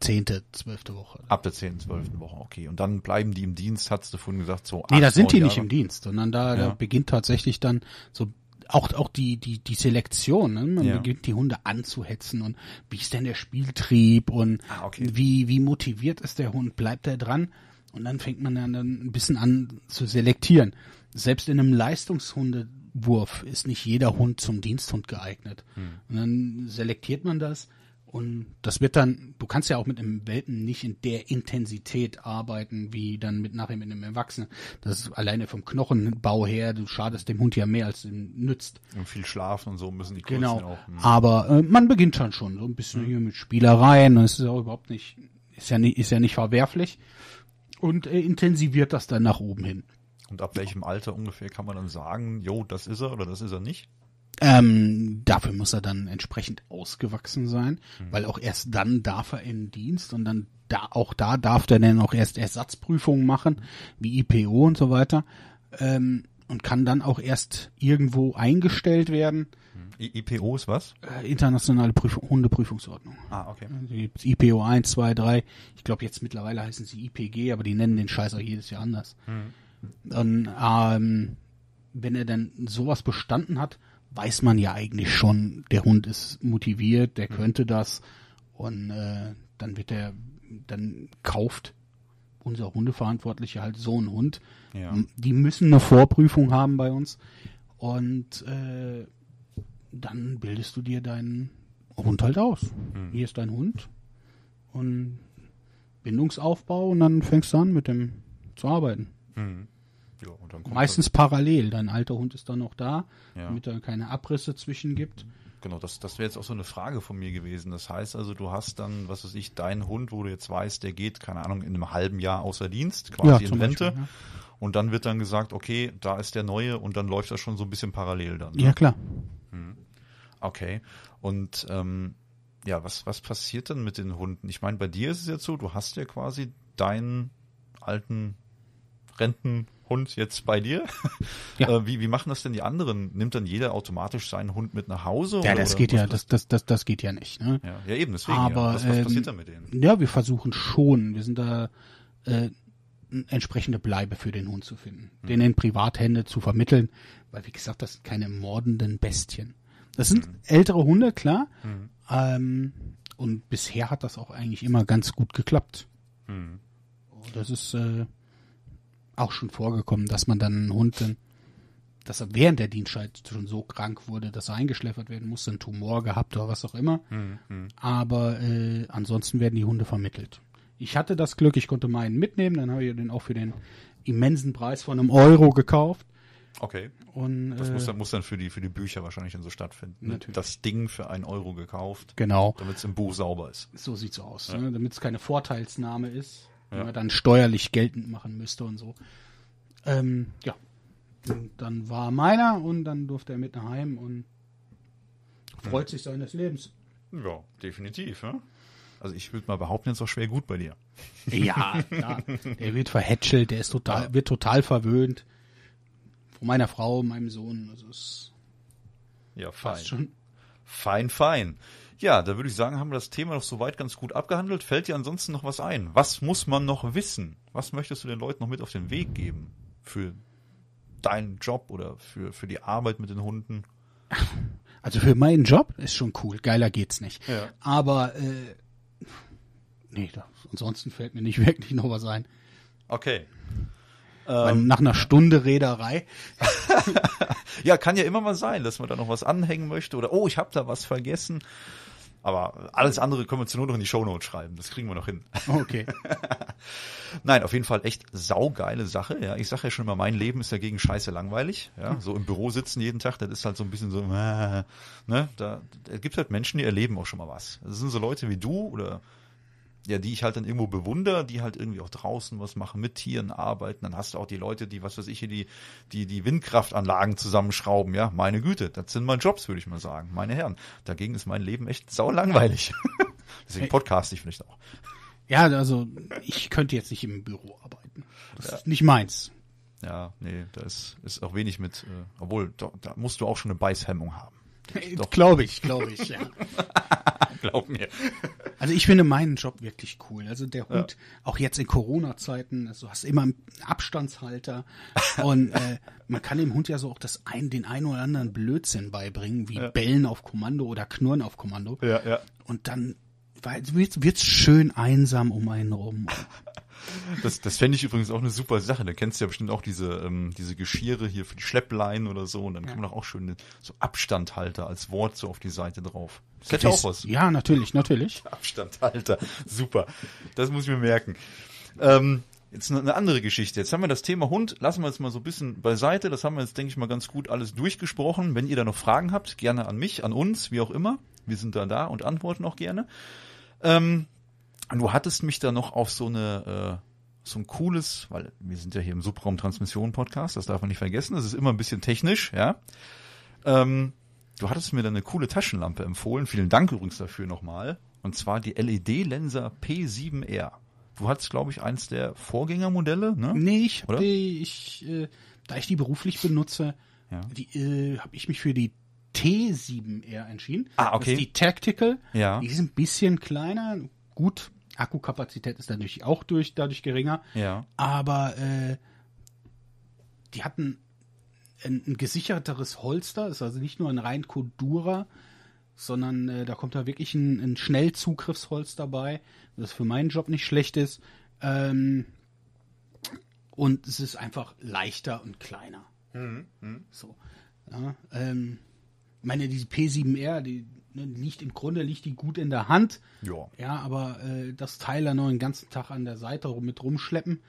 zehnte, zwölfte Woche. Ab der zehnten, zwölften Woche, okay. Und dann bleiben die im Dienst, hattest du vorhin gesagt, so. Nee, da sind die Jahre. nicht im Dienst, sondern da, ja. da beginnt tatsächlich dann so auch auch die die die Selektion, ne? man ja. beginnt die Hunde anzuhetzen und wie ist denn der Spieltrieb und ah, okay. wie wie motiviert ist der Hund, bleibt er dran und dann fängt man dann ein bisschen an zu selektieren. Selbst in einem Leistungshundewurf ist nicht jeder Hund zum Diensthund geeignet. Hm. Und dann selektiert man das und das wird dann, du kannst ja auch mit einem Welpen nicht in der Intensität arbeiten, wie dann mit nachher mit einem Erwachsenen. Das ist alleine vom Knochenbau her, du schadest dem Hund ja mehr, als ihm nützt. Und viel schlafen und so müssen die Kurzen genau. auch. Genau. Aber äh, man beginnt dann schon so ein bisschen mhm. hier mit Spielereien und es ist auch überhaupt nicht, ist ja nicht, ist ja nicht verwerflich. Und äh, intensiviert das dann nach oben hin. Und ab welchem Alter ungefähr kann man dann sagen, jo, das ist er oder das ist er nicht? Ähm, dafür muss er dann entsprechend ausgewachsen sein, mhm. weil auch erst dann darf er in Dienst und dann da, auch da darf er dann auch erst Ersatzprüfungen machen, wie IPO und so weiter. Ähm, und kann dann auch erst irgendwo eingestellt werden. Mhm. I IPO ist was? Äh, internationale Prüfung, Hundeprüfungsordnung. Ah, okay. IPO 1, 2, 3. Ich glaube, jetzt mittlerweile heißen sie IPG, aber die nennen den Scheiß auch jedes Jahr anders. Mhm. Und ähm, wenn er dann sowas bestanden hat, weiß man ja eigentlich schon, der Hund ist motiviert, der hm. könnte das und äh, dann wird der, dann kauft unser Hundeverantwortlicher halt so einen Hund. Ja. Die müssen eine Vorprüfung haben bei uns und äh, dann bildest du dir deinen Hund halt aus. Mhm. Hier ist dein Hund und Bindungsaufbau und dann fängst du an mit dem zu arbeiten. Mhm. Ja, und dann kommt Meistens halt parallel. Dein alter Hund ist dann noch da, ja. damit da keine Abrisse zwischen gibt. Genau, das, das wäre jetzt auch so eine Frage von mir gewesen. Das heißt also, du hast dann, was weiß ich, deinen Hund, wo du jetzt weißt, der geht, keine Ahnung, in einem halben Jahr außer Dienst, quasi ja, in Rente. Beispiel, ja. Und dann wird dann gesagt, okay, da ist der neue und dann läuft das schon so ein bisschen parallel dann. Ne? Ja, klar. Hm. Okay. Und ähm, ja, was, was passiert denn mit den Hunden? Ich meine, bei dir ist es jetzt so, du hast ja quasi deinen alten Renten Hund jetzt bei dir. Ja. Äh, wie, wie machen das denn die anderen? Nimmt dann jeder automatisch seinen Hund mit nach Hause? Ja, das geht ja, das, das, das, das geht ja nicht. Ne? Ja, ja, eben, deswegen. Aber, ja. Was, was ähm, passiert da mit denen? Ja, wir versuchen schon. Wir sind da äh, entsprechende Bleibe für den Hund zu finden, mhm. den in Privathände zu vermitteln, weil wie gesagt, das sind keine mordenden Bestien. Das sind mhm. ältere Hunde, klar. Mhm. Ähm, und bisher hat das auch eigentlich immer ganz gut geklappt. Hm. Das ist äh, auch schon vorgekommen, dass man dann einen Hund, dass er während der Dienstzeit schon so krank wurde, dass er eingeschläfert werden musste, einen Tumor gehabt oder was auch immer. Mhm. Aber äh, ansonsten werden die Hunde vermittelt. Ich hatte das Glück, ich konnte meinen mitnehmen, dann habe ich den auch für den immensen Preis von einem Euro gekauft. Okay. Und, das muss, äh, dann, muss dann, für, die, für die Bücher wahrscheinlich dann so stattfinden. Ne? Natürlich. Das Ding für einen Euro gekauft. Genau. Damit es im Buch sauber ist. So sieht es aus. Ja. Ne? Damit es keine Vorteilsnahme ist ja. die man dann steuerlich geltend machen müsste und so. Ähm, ja. Und dann war meiner und dann durfte er mit nach Heim und freut mhm. sich seines Lebens. Ja, definitiv. Ja? Also ich würde mal behaupten, jetzt auch schwer gut bei dir. Ja, ja. (laughs) der wird verhätschelt, der ist total, ja. wird total verwöhnt. Von meiner Frau, meinem Sohn. Also es ja, fein. Schon. Fein, fein. Ja, da würde ich sagen, haben wir das Thema doch soweit ganz gut abgehandelt. Fällt dir ansonsten noch was ein? Was muss man noch wissen? Was möchtest du den Leuten noch mit auf den Weg geben für deinen Job oder für, für die Arbeit mit den Hunden? Also für meinen Job ist schon cool, geiler geht's nicht. Ja. Aber äh, nee, das, ansonsten fällt mir nicht (laughs) wirklich noch was ein. Okay. Ähm, nach einer Stunde Reederei. (laughs) ja, kann ja immer mal sein, dass man da noch was anhängen möchte oder oh, ich habe da was vergessen. Aber alles andere können wir zur Not noch in die Shownote schreiben. Das kriegen wir noch hin. Okay. (laughs) Nein, auf jeden Fall echt saugeile Sache. Ja, ich sage ja schon immer, mein Leben ist dagegen scheiße langweilig. Ja, hm. so im Büro sitzen jeden Tag, das ist halt so ein bisschen so, äh, ne, da, da gibt halt Menschen, die erleben auch schon mal was. Das sind so Leute wie du oder ja, die ich halt dann irgendwo bewundere, die halt irgendwie auch draußen was machen, mit Tieren arbeiten. Dann hast du auch die Leute, die, was weiß ich, die, die, die Windkraftanlagen zusammenschrauben. Ja, meine Güte, das sind meine Jobs, würde ich mal sagen. Meine Herren. Dagegen ist mein Leben echt sau langweilig. (laughs) Deswegen podcast ich vielleicht auch. Ja, also ich könnte jetzt nicht im Büro arbeiten. Das ja. ist nicht meins. Ja, nee, da ist, ist auch wenig mit, äh, obwohl, da, da musst du auch schon eine Beißhemmung haben. Doch. (laughs) Glaube ich, glaube ich, ja. (laughs) Glaub mir. Also ich finde meinen Job wirklich cool. Also der Hund, ja. auch jetzt in Corona-Zeiten, also du hast immer einen Abstandshalter (laughs) und äh, man kann dem Hund ja so auch das ein, den einen oder anderen Blödsinn beibringen, wie ja. Bellen auf Kommando oder Knurren auf Kommando. Ja, ja. Und dann wird es schön einsam um einen rum. Das, das fände ich übrigens auch eine super Sache. Da kennst du ja bestimmt auch diese, ähm, diese Geschirre hier für die Schleppleinen oder so. Und dann ja. kann man auch schön so Abstandhalter als Wort so auf die Seite drauf. Das, das hätte auch was. Ja, natürlich, natürlich. (laughs) Abstandhalter, super. Das muss ich mir merken. Ähm, Jetzt eine andere Geschichte. Jetzt haben wir das Thema Hund, lassen wir jetzt mal so ein bisschen beiseite. Das haben wir jetzt, denke ich mal, ganz gut alles durchgesprochen. Wenn ihr da noch Fragen habt, gerne an mich, an uns, wie auch immer. Wir sind da da und antworten auch gerne. Ähm, und du hattest mich da noch auf so eine äh, so ein cooles, weil wir sind ja hier im Subraum-Transmission-Podcast, das darf man nicht vergessen, das ist immer ein bisschen technisch, ja. Ähm, du hattest mir da eine coole Taschenlampe empfohlen, vielen Dank übrigens dafür nochmal, und zwar die LED-Lenser P7R. Du hattest, glaube ich, eins der Vorgängermodelle, ne? Nee, ich, Oder? Die, ich äh, da ich die beruflich benutze, ja. äh, habe ich mich für die T7R entschieden. Ah, okay. Das ist die Tactical. Ja. Die ist ein bisschen kleiner, gut Akkukapazität ist natürlich auch durch, dadurch geringer. Ja. Aber äh, die hatten ein, ein, gesicherteres Holster, Das ist also nicht nur ein rein Kodura, sondern äh, da kommt da wirklich ein, ein Schnellzugriffsholster bei, das für meinen Job nicht schlecht ist. Ähm, und es ist einfach leichter und kleiner. Mhm. mhm. So. Ja, ähm, meine, diese P7R, die Ne, liegt im Grunde liegt die gut in der Hand. Ja. Ja, aber äh, das Teil dann noch den ganzen Tag an der Seite rum, mit rumschleppen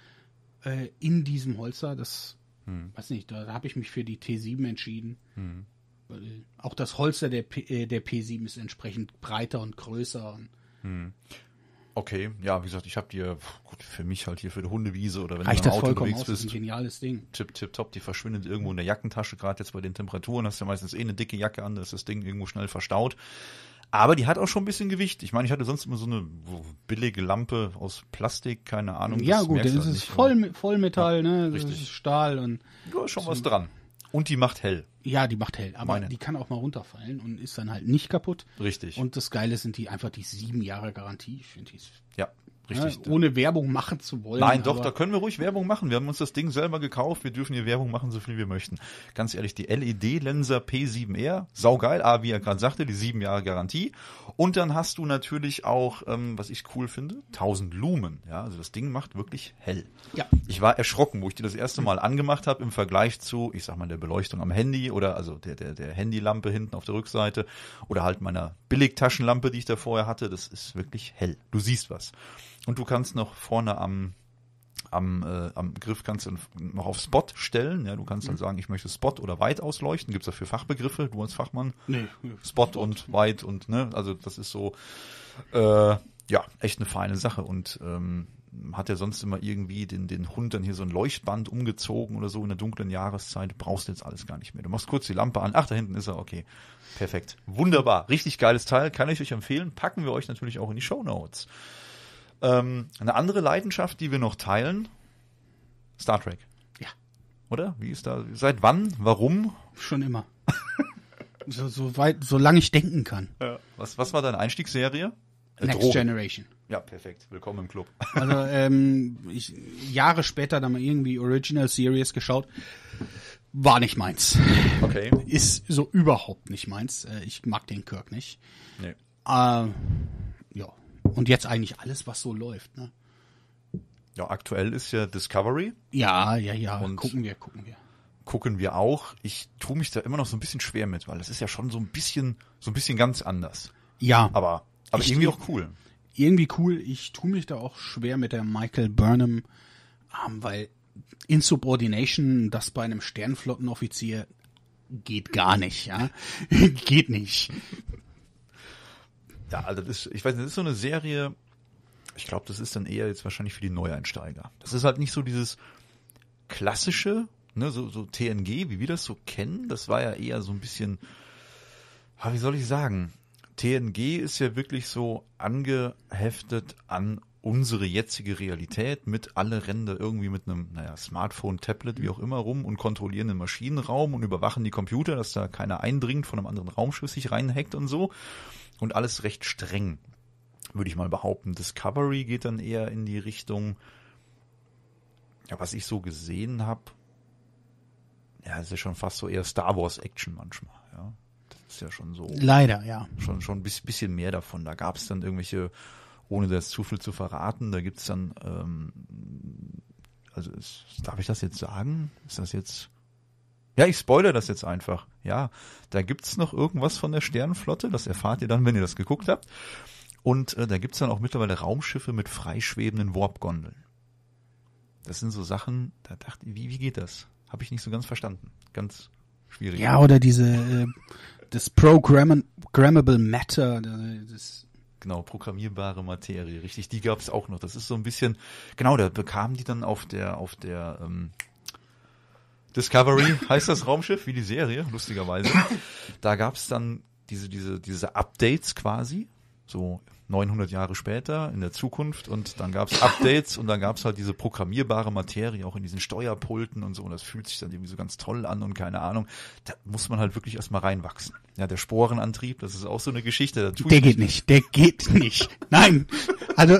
äh, in diesem Holster, das hm. weiß nicht, da, da habe ich mich für die T7 entschieden. Hm. Äh, auch das Holster der, P, äh, der P7 ist entsprechend breiter und größer. Hm. Okay, ja, wie gesagt, ich habe dir gut, für mich halt hier für die Hundewiese oder wenn Reicht du im Auto vollkommen unterwegs aus, bist. Ein geniales Ding. Tipp, tipp, top, die verschwindet irgendwo in der Jackentasche, gerade jetzt bei den Temperaturen hast du ja meistens eh eine dicke Jacke an, da ist das Ding irgendwo schnell verstaut. Aber die hat auch schon ein bisschen Gewicht. Ich meine, ich hatte sonst immer so eine billige Lampe aus Plastik, keine Ahnung. Ja, gut, dann ist halt es Voll, Vollmetall, ja, ne? Richtig. Stahl und. Ja, schon was dran. Und die macht hell. Ja, die macht hell, aber Meine. die kann auch mal runterfallen und ist dann halt nicht kaputt. Richtig. Und das Geile sind die einfach die sieben Jahre Garantie. Ich finde die ist ja. Richtig. Ne? Ja, ohne Werbung machen zu wollen. Nein, doch, da können wir ruhig Werbung machen. Wir haben uns das Ding selber gekauft. Wir dürfen hier Werbung machen, so viel wir möchten. Ganz ehrlich, die LED-Lenser P7R, saugeil. Ah, wie er gerade sagte, die sieben Jahre Garantie. Und dann hast du natürlich auch, ähm, was ich cool finde, 1000 Lumen. Ja, also das Ding macht wirklich hell. Ja. Ich war erschrocken, wo ich die das erste Mal angemacht habe im Vergleich zu, ich sag mal, der Beleuchtung am Handy oder also der, der, der Handylampe hinten auf der Rückseite oder halt meiner Billigtaschenlampe, die ich da vorher hatte. Das ist wirklich hell. Du siehst was. Und du kannst noch vorne am, am, äh, am Griff kannst du noch auf Spot stellen. Ja, du kannst dann mhm. sagen, ich möchte Spot oder weit ausleuchten. Gibt es dafür Fachbegriffe? Du als Fachmann? Nee. Spot, Spot. und weit und, ne? Also, das ist so, äh, ja, echt eine feine Sache. Und, ähm, hat er sonst immer irgendwie den, den Hund dann hier so ein Leuchtband umgezogen oder so in der dunklen Jahreszeit, brauchst du jetzt alles gar nicht mehr. Du machst kurz die Lampe an, ach, da hinten ist er, okay. Perfekt. Wunderbar. Richtig geiles Teil, kann ich euch empfehlen. Packen wir euch natürlich auch in die Show Notes. Ähm, eine andere Leidenschaft, die wir noch teilen, Star Trek. Ja. Oder? Wie ist da? Seit wann? Warum? Schon immer. (laughs) so, so weit, solange ich denken kann. Ja. Was, was war deine Einstiegsserie? Next Drogen. Generation. Ja, perfekt. Willkommen im Club. (laughs) Also ähm, ich, Jahre später dann mal irgendwie Original Series geschaut. War nicht meins. Okay. Ist so überhaupt nicht meins. Äh, ich mag den Kirk nicht. Nee. Ähm, ja, und jetzt eigentlich alles, was so läuft. Ne? Ja, aktuell ist ja Discovery. Ja, ja, ja. Und gucken wir, gucken wir. Gucken wir auch. Ich tue mich da immer noch so ein bisschen schwer mit, weil das ist ja schon so ein bisschen, so ein bisschen ganz anders. Ja. Aber, aber irgendwie tue, auch cool. Irgendwie cool. Ich tue mich da auch schwer mit der Michael Burnham, ähm, weil Insubordination, das bei einem Sternflottenoffizier geht gar nicht, ja. (laughs) geht nicht ja, also das ist, ich weiß nicht, das ist so eine Serie, ich glaube, das ist dann eher jetzt wahrscheinlich für die Neueinsteiger. Das ist halt nicht so dieses klassische, ne, so, so TNG, wie wir das so kennen. Das war ja eher so ein bisschen, ah, wie soll ich sagen? TNG ist ja wirklich so angeheftet an unsere jetzige Realität mit alle Ränder irgendwie mit einem, naja, Smartphone, Tablet, wie auch immer rum und kontrollieren den Maschinenraum und überwachen die Computer, dass da keiner eindringt, von einem anderen Raumschiff sich reinhackt und so. Und alles recht streng, würde ich mal behaupten. Discovery geht dann eher in die Richtung, ja, was ich so gesehen habe, ja, es ist ja schon fast so eher Star Wars Action manchmal, ja. Das ist ja schon so. Leider, ja. Schon, schon ein bisschen mehr davon. Da gab es dann irgendwelche ohne das zu viel zu verraten, da gibt es dann, ähm, also ist, darf ich das jetzt sagen? Ist das jetzt. Ja, ich spoilere das jetzt einfach. Ja, da gibt es noch irgendwas von der Sternenflotte, das erfahrt ihr dann, wenn ihr das geguckt habt. Und äh, da gibt es dann auch mittlerweile Raumschiffe mit freischwebenden Warp-Gondeln. Das sind so Sachen, da dachte ich, wie, wie geht das? Habe ich nicht so ganz verstanden. Ganz schwierig. Ja, oder diese, äh, das Programmable Matter, das Genau, programmierbare Materie, richtig, die gab es auch noch. Das ist so ein bisschen, genau, da bekamen die dann auf der, auf der ähm, Discovery, (laughs) heißt das Raumschiff, wie die Serie, lustigerweise. Da gab es dann diese, diese, diese Updates quasi, so 900 Jahre später in der Zukunft und dann gab es Updates und dann gab es halt diese programmierbare Materie auch in diesen Steuerpulten und so und das fühlt sich dann irgendwie so ganz toll an und keine Ahnung. Da muss man halt wirklich erstmal reinwachsen. Ja, der Sporenantrieb, das ist auch so eine Geschichte. der geht nicht, der geht nicht. Nein, also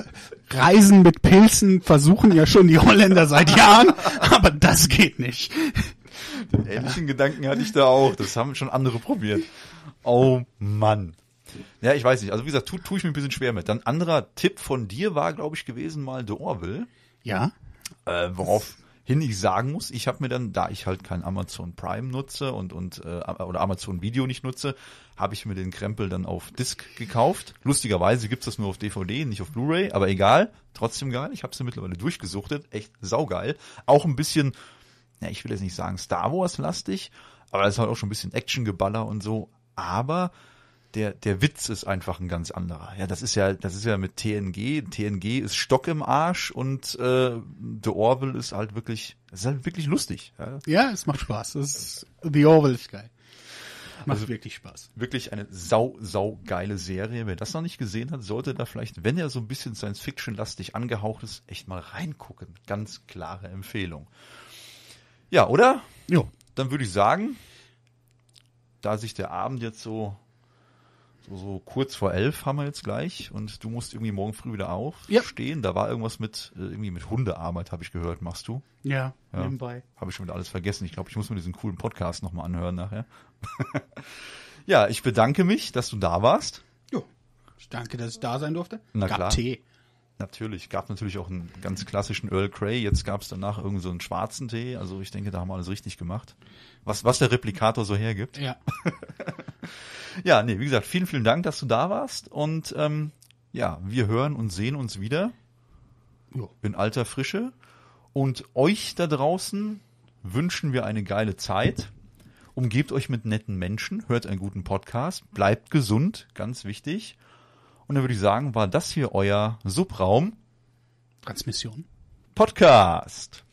Reisen mit Pilzen versuchen ja schon die Holländer seit Jahren, aber das geht nicht. Den ähnlichen ja. Gedanken hatte ich da auch. Das haben schon andere probiert. Oh Mann. Ja, ich weiß nicht. Also wie gesagt, tue tu ich mir ein bisschen schwer mit. Dann anderer Tipp von dir war, glaube ich, gewesen mal The Orville. Ja. Äh, woraufhin ich sagen muss, ich habe mir dann, da ich halt kein Amazon Prime nutze und, und äh, oder Amazon Video nicht nutze, habe ich mir den Krempel dann auf Disc gekauft. Lustigerweise gibt's das nur auf DVD, nicht auf Blu-ray, aber egal. Trotzdem geil. Ich habe sie mittlerweile durchgesuchtet. Echt saugeil. Auch ein bisschen, ja, ich will jetzt nicht sagen Star Wars lastig, aber das ist halt auch schon ein bisschen Action geballer und so. Aber der, der Witz ist einfach ein ganz anderer. Ja, das ist ja, das ist ja mit TNG. TNG ist Stock im Arsch und äh, The Orville ist halt wirklich, ist halt wirklich lustig. Ja, ja es macht Spaß. Das ist The Orville ist geil. Macht also wirklich Spaß. Wirklich eine sau, sau geile Serie. Wer das noch nicht gesehen hat, sollte da vielleicht, wenn er so ein bisschen Science-Fiction-lastig angehaucht ist, echt mal reingucken. Ganz klare Empfehlung. Ja, oder? Ja. Dann würde ich sagen, da sich der Abend jetzt so so, so kurz vor elf haben wir jetzt gleich und du musst irgendwie morgen früh wieder aufstehen. Ja. Da war irgendwas mit, äh, irgendwie mit Hundearbeit, habe ich gehört, machst du? Ja, ja. nebenbei. Habe ich schon wieder alles vergessen. Ich glaube, ich muss mir diesen coolen Podcast nochmal anhören nachher. (laughs) ja, ich bedanke mich, dass du da warst. Jo, ich danke, dass ich da sein durfte. Na Gab klar. Tee. Natürlich, gab natürlich auch einen ganz klassischen Earl Grey, jetzt gab es danach irgendeinen so einen schwarzen Tee, also ich denke, da haben wir alles richtig gemacht was, was der Replikator so hergibt. Ja. (laughs) ja, nee, wie gesagt, vielen, vielen Dank, dass du da warst. Und ähm, ja, wir hören und sehen uns wieder ja. in alter Frische. Und euch da draußen wünschen wir eine geile Zeit. Umgebt euch mit netten Menschen, hört einen guten Podcast, bleibt gesund, ganz wichtig. Und dann würde ich sagen, war das hier euer Subraum. Transmission. Podcast.